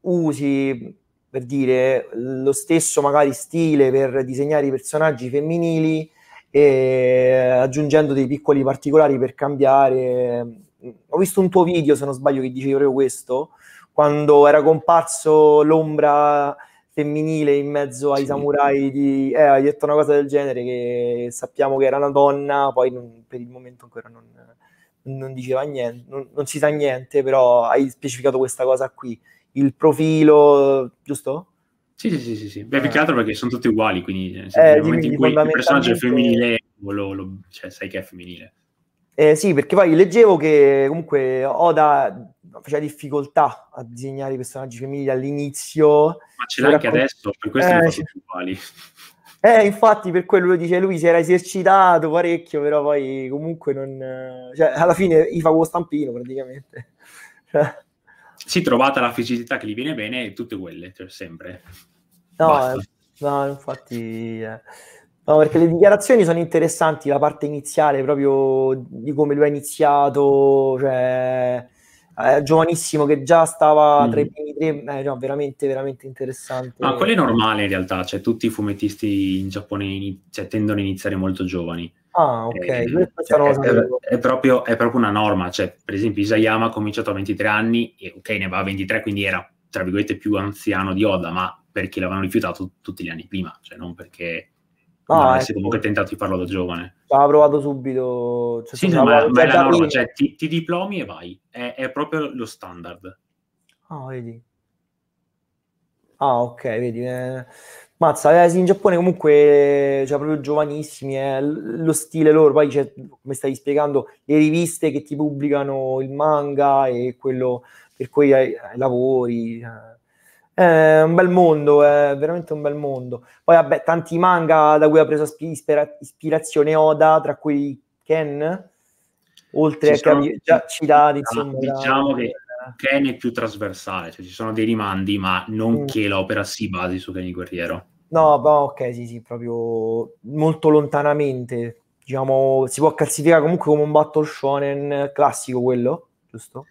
usi per dire lo stesso magari stile per disegnare i personaggi femminili e aggiungendo dei piccoli particolari per cambiare. Ho visto un tuo video, se non sbaglio, che dicevi proprio questo, quando era comparso l'ombra femminile in mezzo ai sì. samurai di... Eh, ha detto una cosa del genere che sappiamo che era una donna, poi non, per il momento ancora non, non diceva niente, non, non, si sa niente, però hai specificato questa cosa qui. Il profilo, giusto? Sì, sì, sì, sì. sì. Beh, più che eh. altro perché sono tutti uguali, quindi eh, eh, nel eh, momento in cui il personaggio è femminile, lo, lo, cioè, sai che è femminile. Eh, sì, perché poi leggevo che comunque Oda faceva difficoltà a disegnare i personaggi femminili all'inizio. Ma ce l'ha anche raccont- adesso, per questo eh, li faccio più uguali. Eh, infatti, per quello dice lui si era esercitato parecchio, però poi comunque non. Cioè, alla fine gli fa quello stampino praticamente. si cioè trovata la fisicità che gli viene bene, tutte quelle, cioè sempre. No, eh, no infatti. Eh. No, perché le dichiarazioni sono interessanti, la parte iniziale proprio di come lui ha iniziato, cioè eh, giovanissimo che già stava mm. i primi tre, eh, no, veramente, veramente interessante. Ma quello è normale in realtà, cioè tutti i fumettisti in Giappone in, cioè, tendono a iniziare molto giovani. Ah, ok, eh, cioè, è, è, proprio, è, proprio, una norma, cioè per esempio Isayama ha cominciato a 23 anni, e, ok ne aveva 23 quindi era tra virgolette più anziano di Oda, ma perché l'avevano rifiutato tutti gli anni prima, cioè non perché No, ma ecco. comunque tentato di farlo da giovane. L'aveva provato subito. Cioè, sì, no, ma, ma era norma, cioè, ti, ti, diplomi e vai. È, è proprio lo standard. Ah, oh, vedi. Ah, ok, vedi. Eh. Mazza, eh, in Giappone comunque, cioè, proprio giovanissimi, eh, lo stile loro, poi cioè, come stavi spiegando, le riviste che ti pubblicano il manga e quello per cui hai, hai lavori, eh, è eh, un bel mondo, è eh, veramente un bel mondo. Poi, vabbè, tanti manga da cui ha preso ispira- ispirazione Oda, tra cui Ken, oltre ci a sono, già citati. Insomma, diciamo, diciamo da... Diciamo che eh. Ken è più trasversale, cioè ci sono dei rimandi, ma non mm. che l'opera si basi su Ken il guerriero. No, ma ok, sì, sì, proprio molto lontanamente. Diciamo, si può classificare comunque come un battle shonen classico quello, giusto?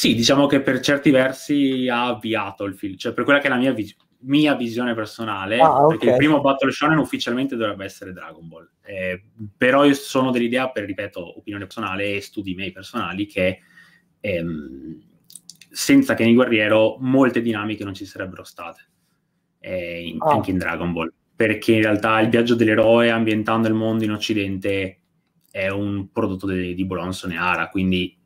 Sì, diciamo che per certi versi ha avviato il film, cioè per quella che è la mia, vis- mia visione personale, ah, perché il primo Battle Shonen ufficialmente dovrebbe essere Dragon Ball. Eh, però io sono dell'idea, per ripeto, opinione personale e studi miei personali, che ehm, senza Kenny Guerriero molte dinamiche non ci sarebbero state, eh, in, ah. anche in Dragon Ball, perché in realtà il viaggio dell'eroe ambientando il mondo in Occidente è un prodotto di, di Bronson e Ara, quindi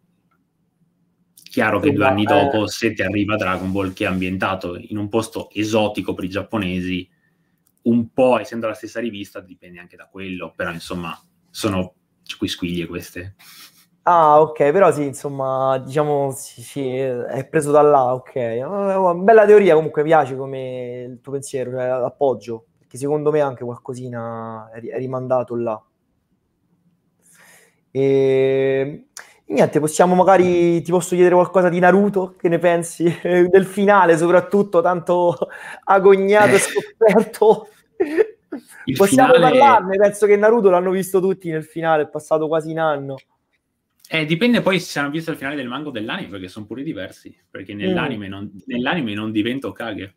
Chiaro che due anni esatto. dopo, se ti arriva Dragon Ball, che è ambientato in un posto esotico per i giapponesi, un po' essendo la stessa rivista, dipende anche da quello, però insomma, sono quisquiglie queste. Ah, ok, però sì, insomma, diciamo, sì, sì, è preso da là, ok. Eh, bella teoria, comunque, piace come il tuo pensiero, cioè l'appoggio, perché secondo me anche qualcosina è rimandato là. E... Ehm, Niente, possiamo magari, ti posso chiedere qualcosa di Naruto, che ne pensi? Del finale soprattutto, tanto agognato e eh. scoperto. Il possiamo finale... parlarne, penso che Naruto l'hanno visto tutti nel finale, è passato quasi un anno. Eh, dipende poi se hanno visto il finale del mango o dell'anime, perché sono pure diversi, perché mm. nell'anime, non, nell'anime non diventa Okage.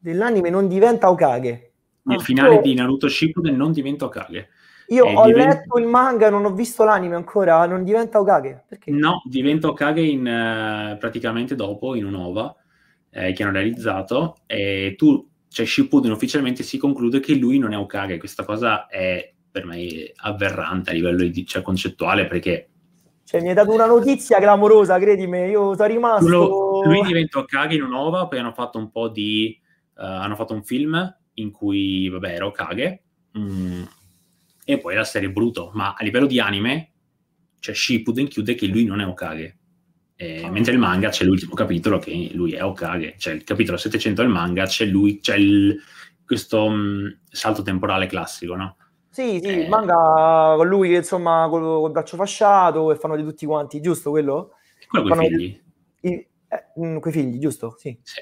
Nell'anime non diventa Okage? Nel ah, finale di Naruto Shippuden non diventa Okage io eh, ho diventa... letto il manga, non ho visto l'anime ancora, non diventa Okage? Perché? No, diventa Okage in, eh, praticamente dopo, in un'ova eh, che hanno realizzato, e tu, cioè Shippuden ufficialmente si conclude che lui non è Okage, questa cosa è per me avverrante a livello di, cioè, concettuale perché cioè, mi hai dato una notizia clamorosa, credimi, io sono rimasto... Lo, lui diventa Okage in un'ova, poi hanno fatto un po' di... Uh, hanno fatto un film in cui, vabbè, era Okage, mm, e poi la serie è brutto, ma a livello di anime c'è Shippuden chiude che lui non è Okage. Eh, ah. oh. Mentre il manga c'è l'ultimo capitolo che lui è Okage, cioè il capitolo 700 del manga c'è lui, c'è il, questo mh, mm, salto temporale classico, no? Sì, sì, eh, il manga con lui che insomma col, col, braccio fasciato e fanno di tutti quanti, giusto quello? Quello con i figli. I, eh, quei mm, figli, giusto? Sì. sì.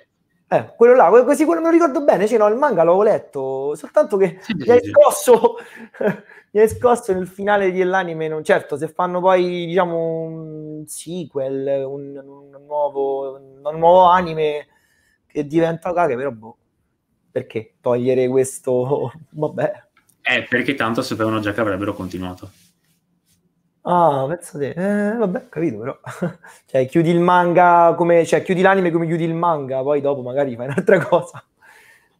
Eh, quello là, così quello non ricordo bene, cioè, no, il manga l'avevo letto, soltanto che sì, mi hai scosso, mi hai scosso nel finale dell'anime, non, certo, se fanno poi, diciamo, un sequel, un, un, nuovo, un nuovo, anime che diventa caghe, però boh, perché togliere questo, vabbè. Eh, perché tanto sapevano già che avrebbero continuato. Ah, penso pensate, eh, vabbè, capito però. cioè, chiudi il manga come, cioè, chiudi l'anime come chiudi il manga, poi dopo magari fai un'altra cosa.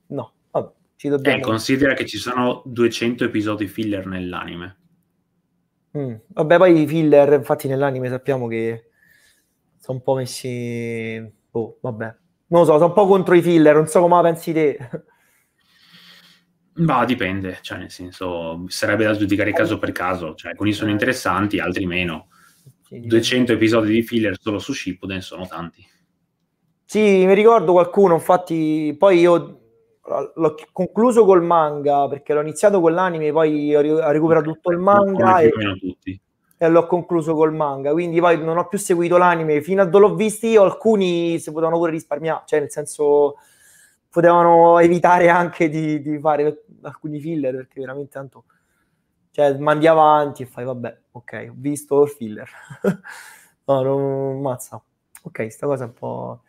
No, vabbè, ci dobbiamo. Eh, considera che ci sono 200 episodi filler nell'anime. Mm, vabbè, poi i filler, infatti, nell'anime sappiamo che sono un po' messi. Oh, vabbè. Non lo so, sono un po' contro i filler, non so come la pensi te. Ma dipende, cioè nel senso sarebbe da giudicare caso per caso, cioè alcuni sono eh. interessanti, altri meno. 200 episodi di filler solo su Shippuden sono tanti. Sì, mi ricordo qualcuno, infatti poi io l'ho concluso col manga perché l'ho iniziato con l'anime, poi ho recuperato eh, tutto il eh, manga e, e, l'ho concluso col manga, quindi poi non ho più seguito l'anime, fino a dove l'ho visti io alcuni si potevano pure risparmiare, cioè nel senso potevano evitare anche di, di fare alcuni filler perché veramente tanto cioè mandi avanti e fai vabbè ok ho visto il filler no non mazza ok sta cosa è un po'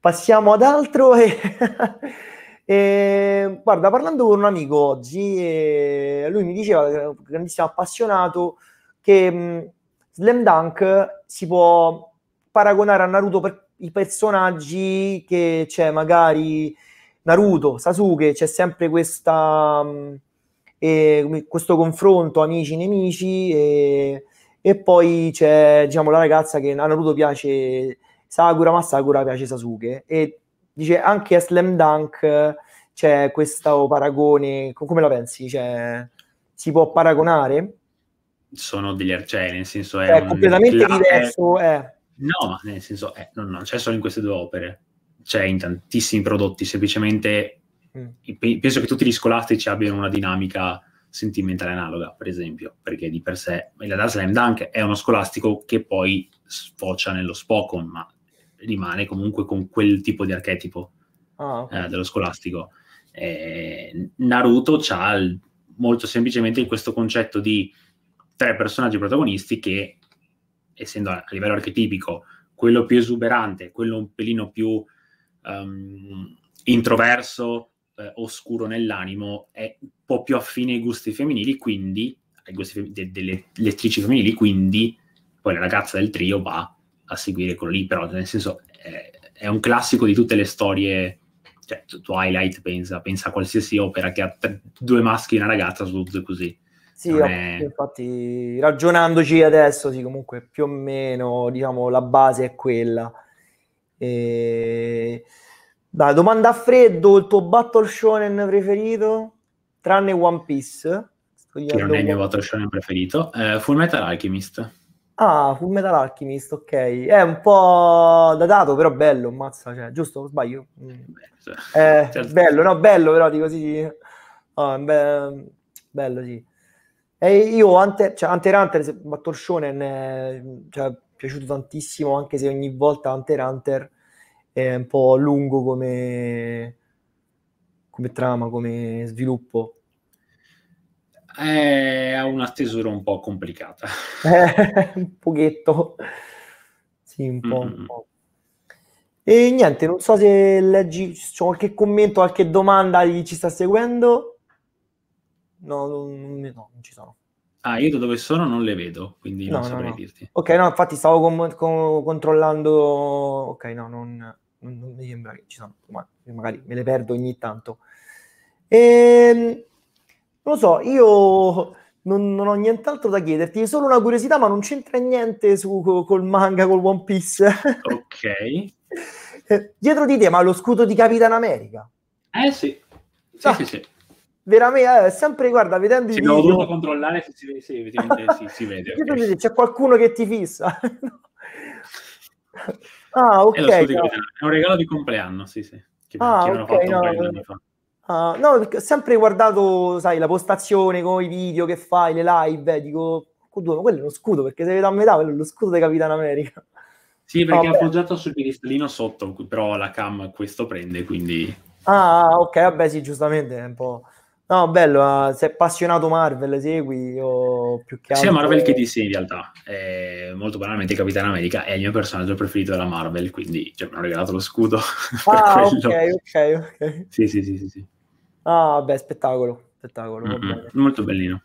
passiamo ad altro e, e guarda parlando con un amico oggi eh, lui mi diceva grandissimo appassionato che mh, mm, Slam Dunk si può paragonare a Naruto per i personaggi che c'è magari Naruto, Sasuke, c'è sempre questa, eh, questo confronto amici-nemici e, e, poi c'è diciamo, la ragazza che a Naruto piace Sakura, ma Sakura piace Sasuke e dice anche a Slam Dunk c'è questo paragone, come la pensi? Cioè, si può paragonare? Sono degli arcieri, cioè, nel senso è, è completamente diverso. È... Eh. No, ma nel senso è, eh, no, no, c'è cioè, solo in queste due opere c'è cioè, in tantissimi prodotti, semplicemente mm. penso che tutti gli scolastici abbiano una dinamica sentimentale analoga, per esempio, perché di per sé la da Slam Dunk è uno scolastico che poi sfocia nello Spokon, ma rimane comunque con quel tipo di archetipo oh, okay. eh, dello scolastico. Eh, Naruto ha molto semplicemente questo concetto di tre personaggi protagonisti che, essendo a livello archetipico, quello più esuberante, quello un pelino più um, introverso, eh, oscuro nell'animo, è un po' più affine ai gusti femminili, quindi ai gusti fem- de- delle lettrici femminili, quindi poi la ragazza del trio va a seguire quello lì, però nel senso è, è un classico di tutte le storie, cioè Twilight pensa, pensa a qualsiasi opera che ha t- due maschi e una ragazza, sono tutte così. Sì, è... infatti ragionandoci adesso, sì, comunque più o meno diciamo, la base è quella. E... Dai, domanda a freddo, il tuo battle shonen preferito? Tranne One Piece? Che non è il mio battle shonen preferito. Eh, Full Metal Alchemist. Ah, Full Metal Alchemist, ok. È un po' datato, però bello, mazza, cioè, giusto? Sbaglio? Mm. Cioè, eh, certo. Bello, no, bello, però dico sì. Ah, be- bello, sì. E io, Hunter, cioè, Hunter Hunter, Battle Shonen, eh, cioè, piaciuto tantissimo, anche se ogni volta Hunter Hunter è un po' lungo come, come trama, come sviluppo. È una stesura un po' complicata. Eh, un pochetto. Sì, un po', mm-hmm. un po'. E niente, non so se leggi, c'è qualche commento, qualche domanda chi ci sta seguendo. No, non, no, non ci sono. Ah, io da dove sono non le vedo, quindi no, non no, saprei no. dirti. Ok, no, infatti stavo com- com- controllando... Ok, no, non non, non mi sembra che ci sono, ma magari me le perdo ogni tanto. E, ehm, non lo so, io non, non ho nient'altro da chiederti, è solo una curiosità, ma non c'entra niente su, col manga, col One Piece. ok. Eh, dietro di te, ma lo scudo di Capitan America. Eh sì, sì, ah. sì, sì veramente eh, sempre guarda vedendo sì, i video dovuto controllare se si, se, se, si, si vede okay. c'è qualcuno che ti fissa Ah, ok. È, no. è un regalo di compleanno, sì, sì. Che, ah, ok, okay, no, uh, no, perché ho sempre guardato, sai, la postazione con i video che fai, le live, eh, dico, ma quello è uno scudo, perché se vedo a metà, quello è lo scudo di Capitan America. Sì, perché ah, è appoggiato sul piedistalino sotto, però la cam questo prende, quindi... Ah, ok, vabbè, sì, giustamente, è un po'... No, bello, se sei appassionato Marvel, segui o più che altro... Sia Marvel che DC in realtà, eh, molto banalmente Capitano America è il mio personaggio preferito della Marvel, quindi cioè, mi hanno regalato lo scudo ah, ok, ok, ok. Sì, sì, sì, sì, sì. Ah, beh, spettacolo, spettacolo, mm-hmm. molto bellino.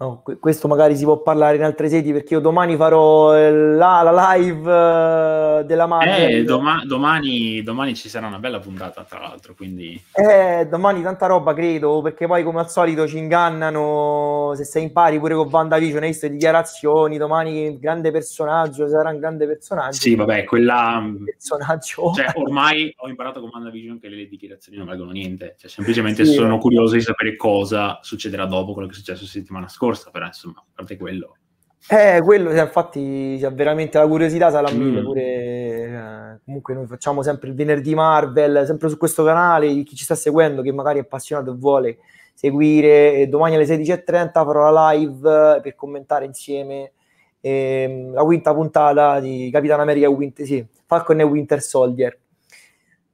No, questo magari si può parlare in altre sedi perché io domani farò eh, la, la live eh, della Marvel. Eh, doma- domani, domani, ci sarà una bella puntata, tra l'altro. Quindi... Eh, domani tanta roba, credo, perché poi come al solito ci ingannano, se sei in pari pure con VandaVision, hai visto dichiarazioni, domani grande personaggio, sarà un grande personaggio. Sì, vabbè, quella... Personaggio. Cioè, ormai ho imparato con VandaVision che le dichiarazioni non valgono niente, cioè semplicemente sì. sono curioso di sapere cosa succederà dopo quello che è successo la settimana scorsa corsa, però insomma, a parte quello. Eh, quello, infatti, cioè, veramente la curiosità sarà mille. Mm. Pure, eh, comunque, noi facciamo sempre il venerdì Marvel, sempre su questo canale. Chi ci sta seguendo, che magari è appassionato e vuole seguire, e domani alle 16.30 farò la live per commentare insieme eh, la quinta puntata di Capitan America Winter, sì, Falcon e Winter Soldier.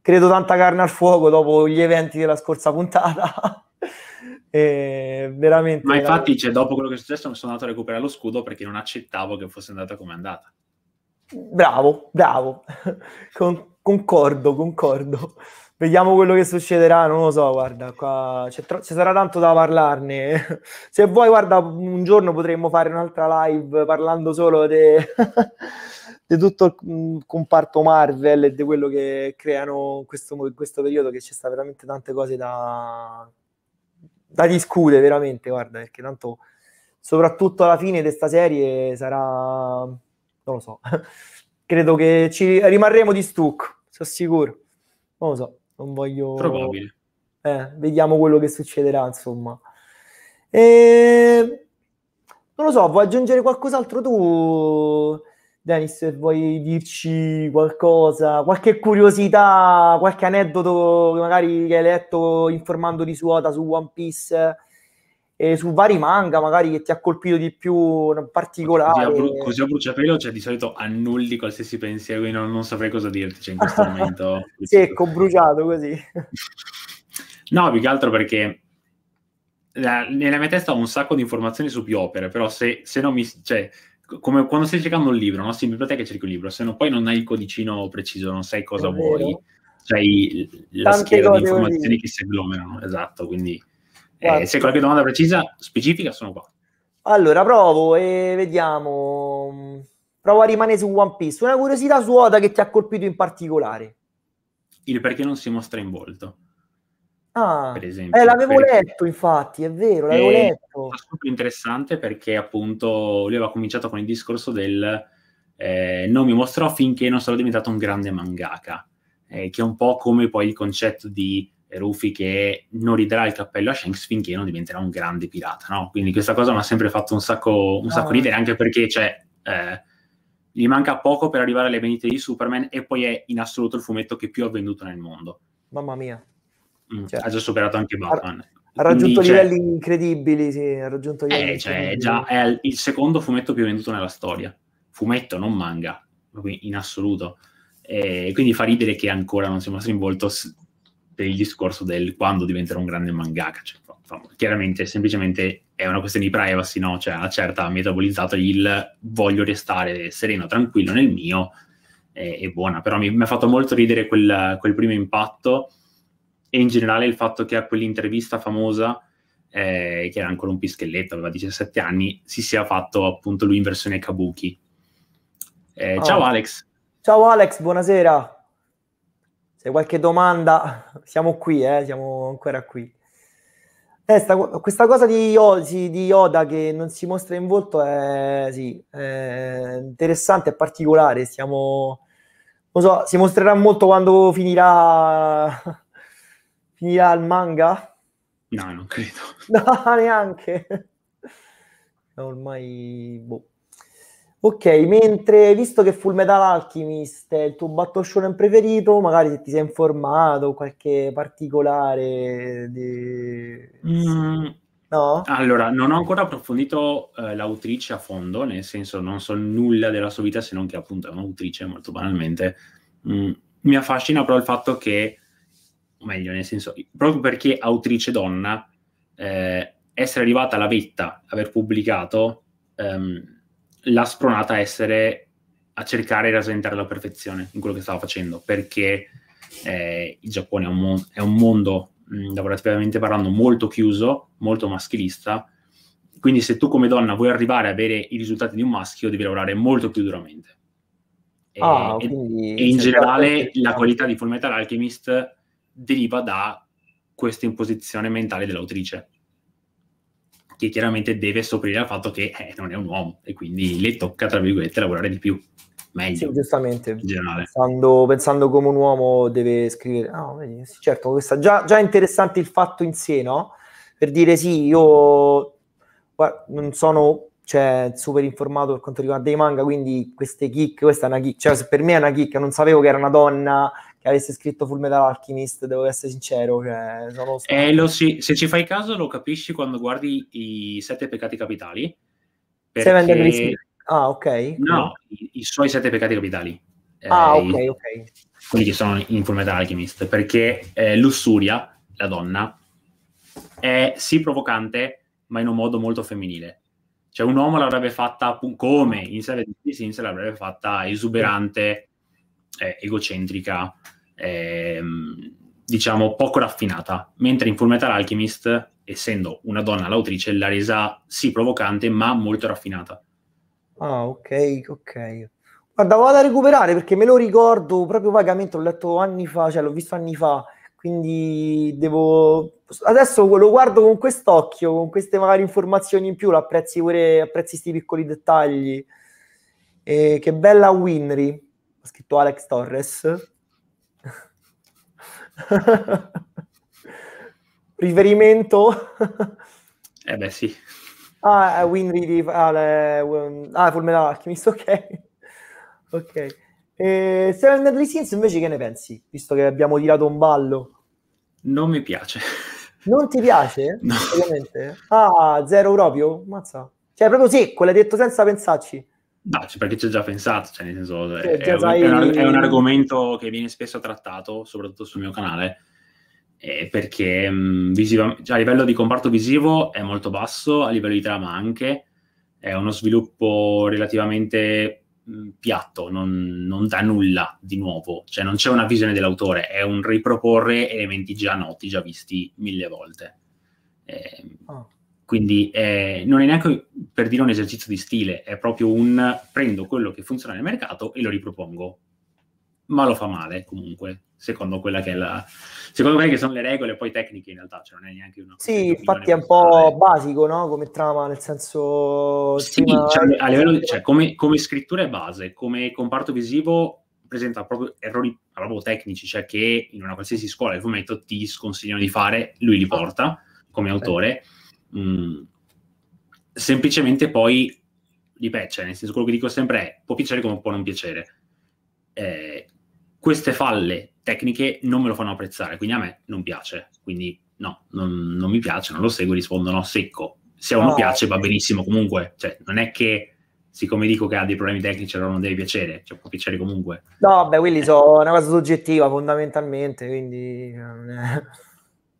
Credo tanta carne al fuoco dopo gli eventi della scorsa puntata. E veramente. Ma infatti, cioè, dopo quello che è successo, sono andato a recuperare lo scudo perché non accettavo che fosse andata come è andata. Bravo, bravo. Con, concordo, concordo. Vediamo quello che succederà, non lo so, guarda, qua ci tro- sarà tanto da parlarne. Se vuoi, guarda, un giorno potremmo fare un'altra live parlando solo di de- tutto il mm, comparto Marvel e di quello che creano in questo, in questo periodo, che ci sta veramente tante cose da, da discutere veramente, guarda, perché tanto soprattutto alla fine di questa serie sarà, non lo so, credo che ci rimarremo di stucco, sono sicuro, non lo so, non voglio... Probabile. Eh, vediamo quello che succederà, insomma. E... Non lo so, vuoi aggiungere qualcos'altro tu? Denis, se vuoi dirci qualcosa, qualche curiosità, qualche aneddoto magari che hai letto informando di Suota su One Piece e eh, su vari manga magari che ti ha colpito di più in particolare. Così a, bru- così a bruciapelo, cioè di solito annulli qualsiasi pensiero, quindi non, non saprei cosa dirti cioè, in questo momento. ecco, bruciato così. no, più che altro perché la, nella mia testa ho un sacco di informazioni su più opere, però se, se non mi... Cioè, come quando stai cercando un libro, no? Sì, in biblioteca e cerchi un libro, se no poi non hai il codicino preciso, non sai cosa vuoi, c'hai la Tante scheda di informazioni che si agglomerano, esatto, quindi eh, se hai qualche domanda precisa, specifica, sono qua. Allora, provo e vediamo. Provo a rimanere su One Piece. Una curiosità su che ti ha colpito in particolare? Il perché non si mostra in volto. Ah, per eh, esempio. Eh, l'avevo per... letto, infatti, è vero, l'avevo e letto. È super interessante perché appunto lui aveva cominciato con il discorso del eh, non mi mostrò finché non sarò diventato un grande mangaka, eh, che è un po' come poi il concetto di Rufy che non riderà il cappello a Shanks finché non diventerà un grande pirata, no? Quindi questa cosa mi ha sempre fatto un sacco, un sacco ah. ridere, anche perché, cioè, eh, gli manca poco per arrivare alle vendite di Superman e poi è in assoluto il fumetto che più ha venduto nel mondo. Mamma mia. Mm. cioè, ha già superato anche Batman. Ha, raggiunto Quindi, livelli cioè, incredibili, sì, ha raggiunto livelli eh, cioè, è già è il secondo fumetto più venduto nella storia. Fumetto, non manga, in assoluto. Eh, quindi fa ridere che ancora non siamo strinvolto per il discorso del quando diventerò un grande mangaka. Cioè, chiaramente, semplicemente è una questione di privacy, no? Cioè, la certa ha metabolizzato il voglio restare sereno, tranquillo nel mio e eh, buona. Però mi, mi ha fatto molto ridere quel, quel primo impatto e in generale il fatto che a quell'intervista famosa, eh, che era ancora un pischelletto, aveva 17 anni, si sia fatto appunto lui in versione Kabuki. Eh, oh. Ciao Alex. Ciao Alex, buonasera. Se qualche domanda, siamo qui, eh, siamo ancora qui. Eh, sta, questa cosa di, Yoda che non si mostra in volto è, sì, è interessante, è particolare. Siamo, non so, si mostrerà molto quando finirà chi il manga? No, non credo. No, neanche. Ormai, boh. Ok, mentre visto che Full Metal Alchemist è il tuo battle preferito, magari se ti sei informato qualche particolare di... Mm. No? Allora, non ho ancora approfondito eh, l'autrice a fondo, nel senso non so nulla della sua vita se non che appunto è un'autrice molto banalmente. Mm. Mi affascina però il fatto che o meglio, nel senso, proprio perché autrice donna, eh, essere arrivata alla vetta, aver pubblicato, ehm, l'ha spronata a essere a cercare di rasentare la perfezione in quello che stava facendo, perché eh, il Giappone è un, mon- è un mondo, mh, mm, lavorativamente parlando, molto chiuso, molto maschilista, quindi se tu come donna vuoi arrivare a avere i risultati di un maschio, devi lavorare molto più duramente. E, ah, e, e in generale la qualità di Fullmetal Alchemist deriva da questa imposizione mentale dell'autrice, che chiaramente deve soprire al fatto che eh, non è un uomo e quindi le tocca, tra virgolette, lavorare di più. Meglio. Sì, giustamente. Pensando, pensando, come un uomo deve scrivere. No, certo, questa, già, già interessante il fatto in sé, no? Per dire sì, io guarda, non sono cioè, super informato per quanto riguarda i manga, quindi queste kick, questa è una kick, cioè per me è una kick, non sapevo che era una donna che avesse scritto Full Metal Alchemist, devo essere sincero. Cioè, sono stato... eh, lo, sì, se ci fai caso lo capisci quando guardi i Sette Peccati Capitali. Perché... Seven Deadly Ah, ok. No, i, i, suoi Sette Peccati Capitali. Eh, ah, eh, ok, ok. Quelli che sono in Full Metal Alchemist, perché eh, Lussuria, la donna, è sì provocante, ma in un modo molto femminile. Cioè, un uomo l'avrebbe fatta come in Seven Deadly Sins l'avrebbe fatta esuberante, eh, egocentrica, ehm, diciamo poco raffinata, mentre in Fullmetal Alchemist, essendo una donna l'autrice, l'ha resa sì provocante, ma molto raffinata. Ah, ok, ok. Guarda, vado a recuperare perché me lo ricordo proprio vagamente, l'ho letto anni fa, cioè l'ho visto anni fa, quindi devo... Adesso lo guardo con quest'occhio, con queste magari informazioni in più, lo apprezzi pure, apprezzi questi piccoli dettagli. Eh, che bella Winry ha scritto Alex Torres. Riferimento? eh beh sì. Ah, è Winry di... Ah, le... ah Fulmeral Alchemist, ok. ok. Eh, Seven Deadly Sins invece che ne pensi? Visto che abbiamo tirato un ballo. Non mi piace. Non ti piace? No. Ovviamente. Ah, zero proprio? Mazza. Cioè proprio sì, quello detto senza pensarci. No, cioè perché ci ho già pensato, cioè nel senso è, cioè, è, un, è, un, è, un, argomento che viene spesso trattato, soprattutto sul mio canale, eh, perché mh, mm, visiva, cioè, a livello di comparto visivo è molto basso, a livello di trama anche, è uno sviluppo relativamente mh, mm, piatto, non, non, dà nulla di nuovo, cioè non c'è una visione dell'autore, è un riproporre elementi già noti, già visti mille volte. Eh, oh. Quindi eh, non è neanche per dire un esercizio di stile, è proprio un prendo quello che funziona nel mercato e lo ripropongo. Ma lo fa male comunque, secondo quella che è la secondo quelle che sono le regole poi tecniche in realtà, cioè non è neanche una Sì, infatti è un po' è... basico, no? Come trama, nel senso Sì, prima... cioè, a livello cioè, come, come scrittura è base, come comparto visivo presenta proprio errori proprio tecnici, cioè che in una qualsiasi scuola il fumetto ti sconsigliano di fare, lui li ah. porta come autore. Okay Mm. semplicemente poi ripeto, cioè, nel senso quello che dico sempre è può piacere come può non piacere. Eh, queste falle tecniche non me lo fanno apprezzare, quindi a me non piace, quindi no, non, non mi piace, non lo seguo, rispondo no, secco. Se a uno no. piace va benissimo comunque, cioè, non è che siccome dico che ha dei problemi tecnici allora non deve piacere, cioè può piacere comunque. No, beh, quelli sono una cosa soggettiva fondamentalmente, quindi... Eh,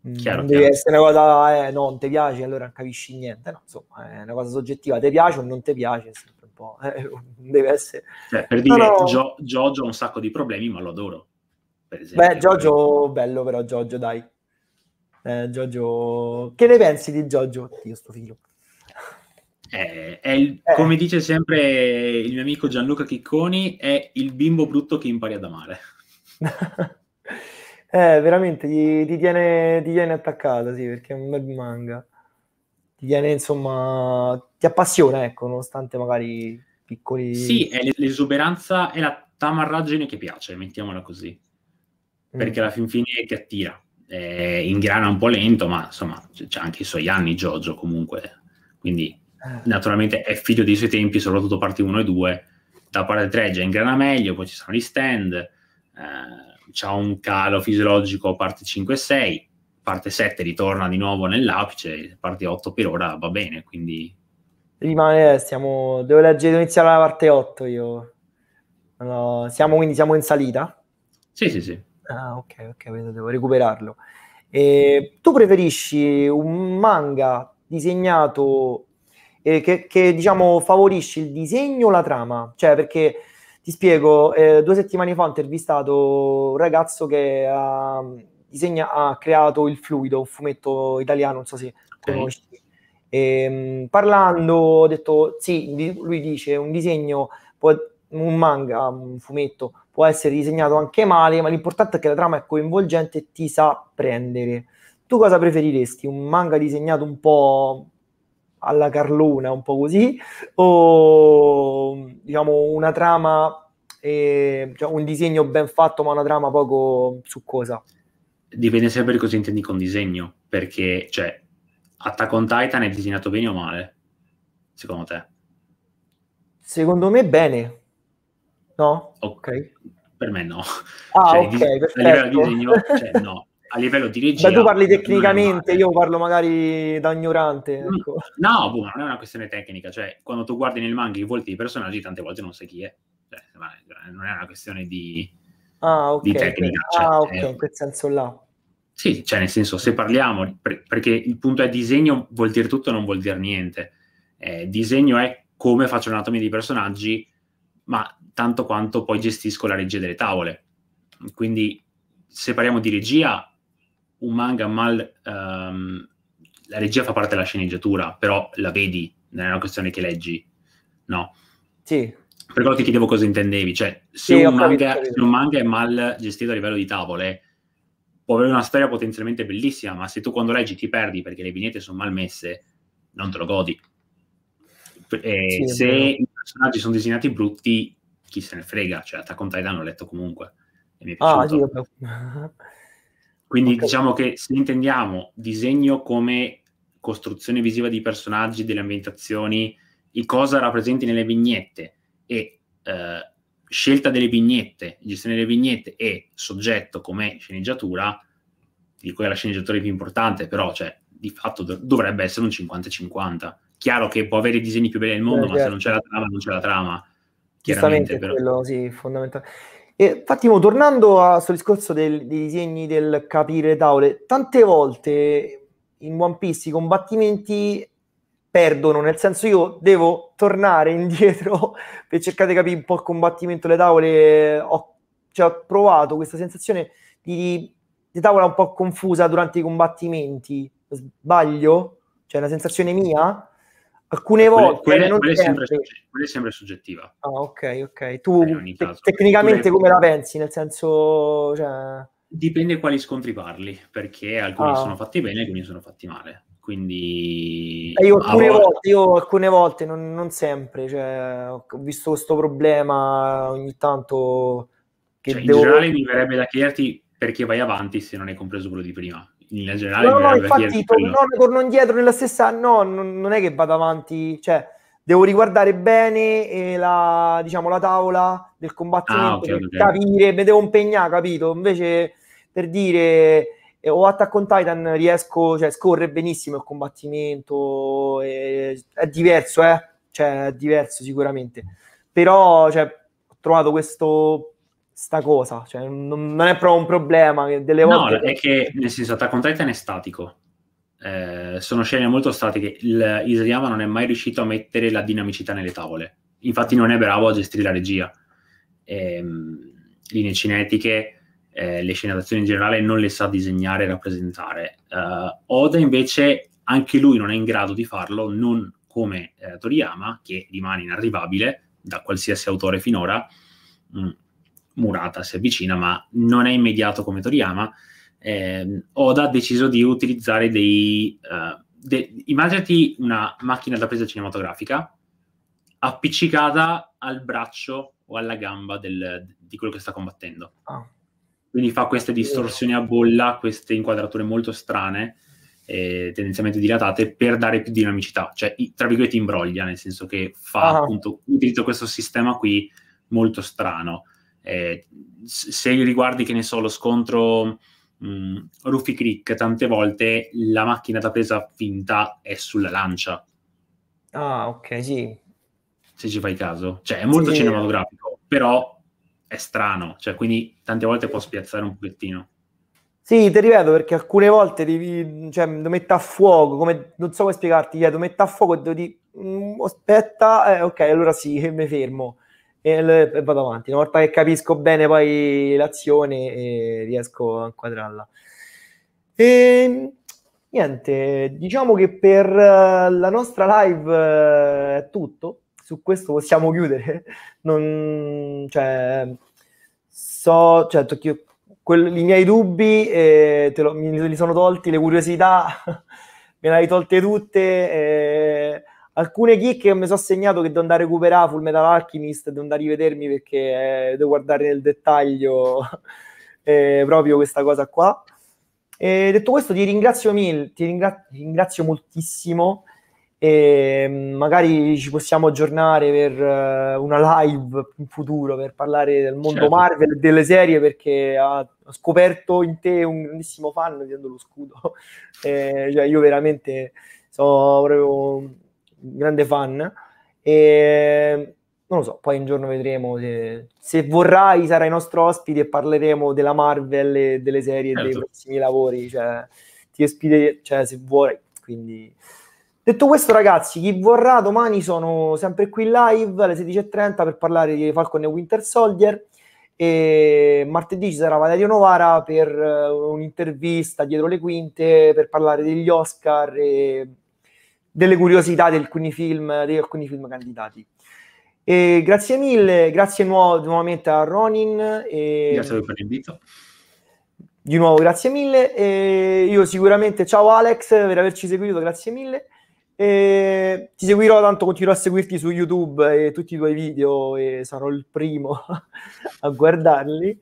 Mm. Chiaro, non devi chiaro. essere una cosa, eh, non ti piace, allora non capisci niente. No, insomma, è una cosa soggettiva, ti piace o non ti piace, sempre un po'. Eh, deve essere. Cioè, per dire, no, no. Gio- Giorgio ha un sacco di problemi, ma lo adoro. Per Beh, Giorgio, bello però, Giorgio, dai. Eh, Giorgio, che ne pensi di Giorgio? Dio, sto figlio. È, eh, è il, eh. come dice sempre il mio amico Gianluca Chicconi, è il bimbo brutto che impari ad amare. Eh, veramente ti, ti, tiene, ti, tiene, attaccata, sì, perché è un bel manga. Ti tiene, insomma, ti appassiona, ecco, nonostante magari piccoli... Sì, è l'esuberanza e la tamarraggine che piace, mettiamola così. Mm. Perché alla fin fine ti attira. Eh, ingrana un po' lento, ma insomma, c'ha anche i suoi anni Jojo comunque. Quindi, eh. naturalmente, è figlio dei suoi tempi, soprattutto parti 1 e 2. Da parte 3 già ingrana meglio, poi ci sono gli stand... Eh, c'ha un calo fisiologico parte 5 e 6, parte 7 ritorna di nuovo nell'apice, parte 8 per ora va bene, quindi... Rimane, stiamo... devo leggere, devo iniziare la parte 8 io. No, siamo quindi siamo in salita? Sì, sì, sì. Ah, ok, ok, devo recuperarlo. Eh, tu preferisci un manga disegnato eh, che, che, diciamo favorisce il disegno o la trama? Cioè, perché ti spiego, eh, due settimane fa ho intervistato un ragazzo che ha, mm, disegna, ha creato Il Fluido, un fumetto italiano, non so se okay. E, mm, parlando ho detto, sì, lui dice, un disegno, può, un manga, un fumetto, può essere disegnato anche male, ma l'importante è che la trama è coinvolgente e ti sa prendere. Tu cosa preferiresti? Un manga disegnato un po' alla Carlona, un po' così, o diciamo una trama, eh, cioè un disegno ben fatto ma una trama poco succosa? Dipende sempre di cosa intendi con disegno, perché cioè, Attack on Titan è disegnato bene o male, secondo te? Secondo me bene. No? Ok. Per me no. Ah, cioè, ok, dis- a livello di disegno, cioè, no. a livello di regia. Ma tu parli tecnicamente, io parlo magari da ignorante. Mm. Ecco. No, boh, non è una questione tecnica, cioè quando tu guardi nel manga i volti dei personaggi tante volte non sai chi è, cioè, cioè non è una questione di, ah, okay, di tecnica. Cioè, ah, ok, è... Eh. in quel senso là. Sì, cioè nel senso, se parliamo, perché il punto è disegno vuol dire tutto non vuol dire niente. Eh, disegno è come faccio un'anatomia di personaggi, ma tanto quanto poi gestisco la regia delle tavole. Quindi se parliamo di regia, un manga mal... Um, la regia fa parte della sceneggiatura, però la vedi, non è una questione che leggi, no? Sì. Per quello ti chiedevo cosa intendevi, cioè se, sì, un, manga, se un manga è mal gestito a livello di tavole, può avere una storia potenzialmente bellissima, ma se tu quando leggi ti perdi perché le vignette sono mal messe, non te lo godi. Sì, se i personaggi sono disegnati brutti, chi se ne frega, cioè Attack on Titan l'ho letto comunque. E mi è ah, piaciuto. Ah, sì, quindi okay. diciamo che se intendiamo disegno come costruzione visiva di personaggi, delle ambientazioni, i cosa rappresenti nelle vignette e eh, scelta delle vignette, gestione delle vignette e soggetto come sceneggiatura, dico che la sceneggiatura più importante, però cioè, di fatto dovrebbe essere un 50-50. Chiaro che può avere i disegni più belli del mondo, eh, ma certo. se non c'è la trama, non c'è la trama. Chiaramente, però. quello sì, fondamentale. E, Fattimo, tornando a questo discorso del, dei disegni del capire tavole, tante volte in One Piece i combattimenti perdono, nel senso io devo tornare indietro per cercare di capire un po' il combattimento delle tavole, ho, cioè, ho provato questa sensazione di, di tavola un po' confusa durante i combattimenti, sbaglio? Cioè è una sensazione mia? Alcune quelle, volte, quella, non quelle, sempre. Sempre, quelle sempre soggettiva. Ah, ok, ok. Tu eh, te- tecnicamente come la pensi? Nel senso... Cioè... Dipende quali scontri parli, perché alcuni ah. sono fatti bene, alcuni sono fatti male. Quindi... Eh, io, alcune volte... Volte, io, alcune volte, non, non sempre, cioè, ho visto questo problema ogni tanto... Che cioè, devo... In generale mi verrebbe da chiederti perché vai avanti se non hai compreso quello di prima in generale no, no, infatti torno, indietro nella stessa no, non, non, è che vado avanti cioè devo riguardare bene eh, la, diciamo, la tavola del combattimento ah, okay, okay. capire, mi devo impegnare, capito? Invece per dire eh, o Attack on Titan riesco, cioè scorre benissimo il combattimento eh, è diverso, eh? Cioè, è diverso sicuramente. Però cioè, ho trovato questo sta cosa, cioè, non, non, è proprio un problema delle volte... No, è che nel senso Attack on Titan è statico, eh, sono scene molto statiche, il Isayama non è mai riuscito a mettere la dinamicità nelle tavole, infatti non è bravo a gestire la regia, eh, linee cinetiche, eh, le scene d'azione in generale non le sa disegnare e rappresentare. Eh, Oda invece anche lui non è in grado di farlo, non come eh, Toriyama, che rimane inarrivabile da qualsiasi autore finora, mh, mm. Murata si avvicina, ma non è immediato come Toriyama. Eh, Oda ha deciso di utilizzare dei... Uh, de- immaginati una macchina da presa cinematografica appiccicata al braccio o alla gamba del, di quello che sta combattendo. Ah. Quindi fa queste distorsioni a bolla, queste inquadrature molto strane, eh, tendenzialmente dilatate, per dare più dinamicità. Cioè, tra virgolette, imbroglia, nel senso che fa ah. appunto, utilizza questo sistema qui molto strano. Eh, se riguardi, che ne so, lo scontro mh, mm, Ruffy Creek, tante volte la macchina da presa finta è sulla lancia. Ah, ok, sì. Se ci fai caso. Cioè, è molto sì. cinematografico, però è strano, cioè, quindi tante volte può spiazzare un pochettino. Sì, ti ripeto perché alcune volte devi, cioè, lo metto a fuoco, come, non so come spiegarti, lo metto a fuoco e devo dire, mm, aspetta, eh, ok, allora sì, mi fermo e, e vado avanti. Una volta che capisco bene poi l'azione, e eh, riesco a inquadrarla. E ehm, niente, diciamo che per eh, la nostra live eh, è tutto. Su questo possiamo chiudere. Non, cioè, so, cioè, quelli, i miei dubbi eh, te lo, mi, li sono tolti, le curiosità me le hai tolte tutte. Eh, alcune chicche che mi sono segnato che devo andare a recuperare Full Metal Alchemist, devo andare a rivedermi perché eh, devo guardare nel dettaglio eh, proprio questa cosa qua. E detto questo, ti ringrazio mille, ti, ringra- ti ringrazio moltissimo. E mm, magari ci possiamo aggiornare per uh, una live in futuro per parlare del mondo certo. Marvel e delle serie perché ha, ho scoperto in te un grandissimo fan vedendo lo scudo. e, eh, cioè io veramente sono proprio grande fan. E non lo so, poi un giorno vedremo se, se vorrai sarai nostro ospite e parleremo della Marvel e delle serie e certo. dei prossimi lavori, cioè ti ospite, cioè, se vuoi, quindi... Detto questo, ragazzi, chi vorrà domani sono sempre qui live alle 16.30 per parlare di Falcon e Winter Soldier. E martedì ci sarà Valerio Novara per eh, un'intervista dietro le quinte per parlare degli Oscar e delle curiosità di alcuni film, di alcuni film candidati. E grazie mille, grazie nuovo, nuovamente a Ronin. E... Grazie per l'invito. Di nuovo grazie mille. E io sicuramente, ciao Alex per averci seguito, grazie mille. E ti seguirò, tanto continuerò a seguirti su YouTube e tutti i tuoi video e sarò il primo a guardarli.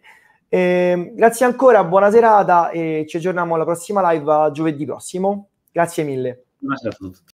E grazie ancora, buona serata e ci aggiorniamo alla prossima live a giovedì prossimo. Grazie mille. Buonasera a tutti.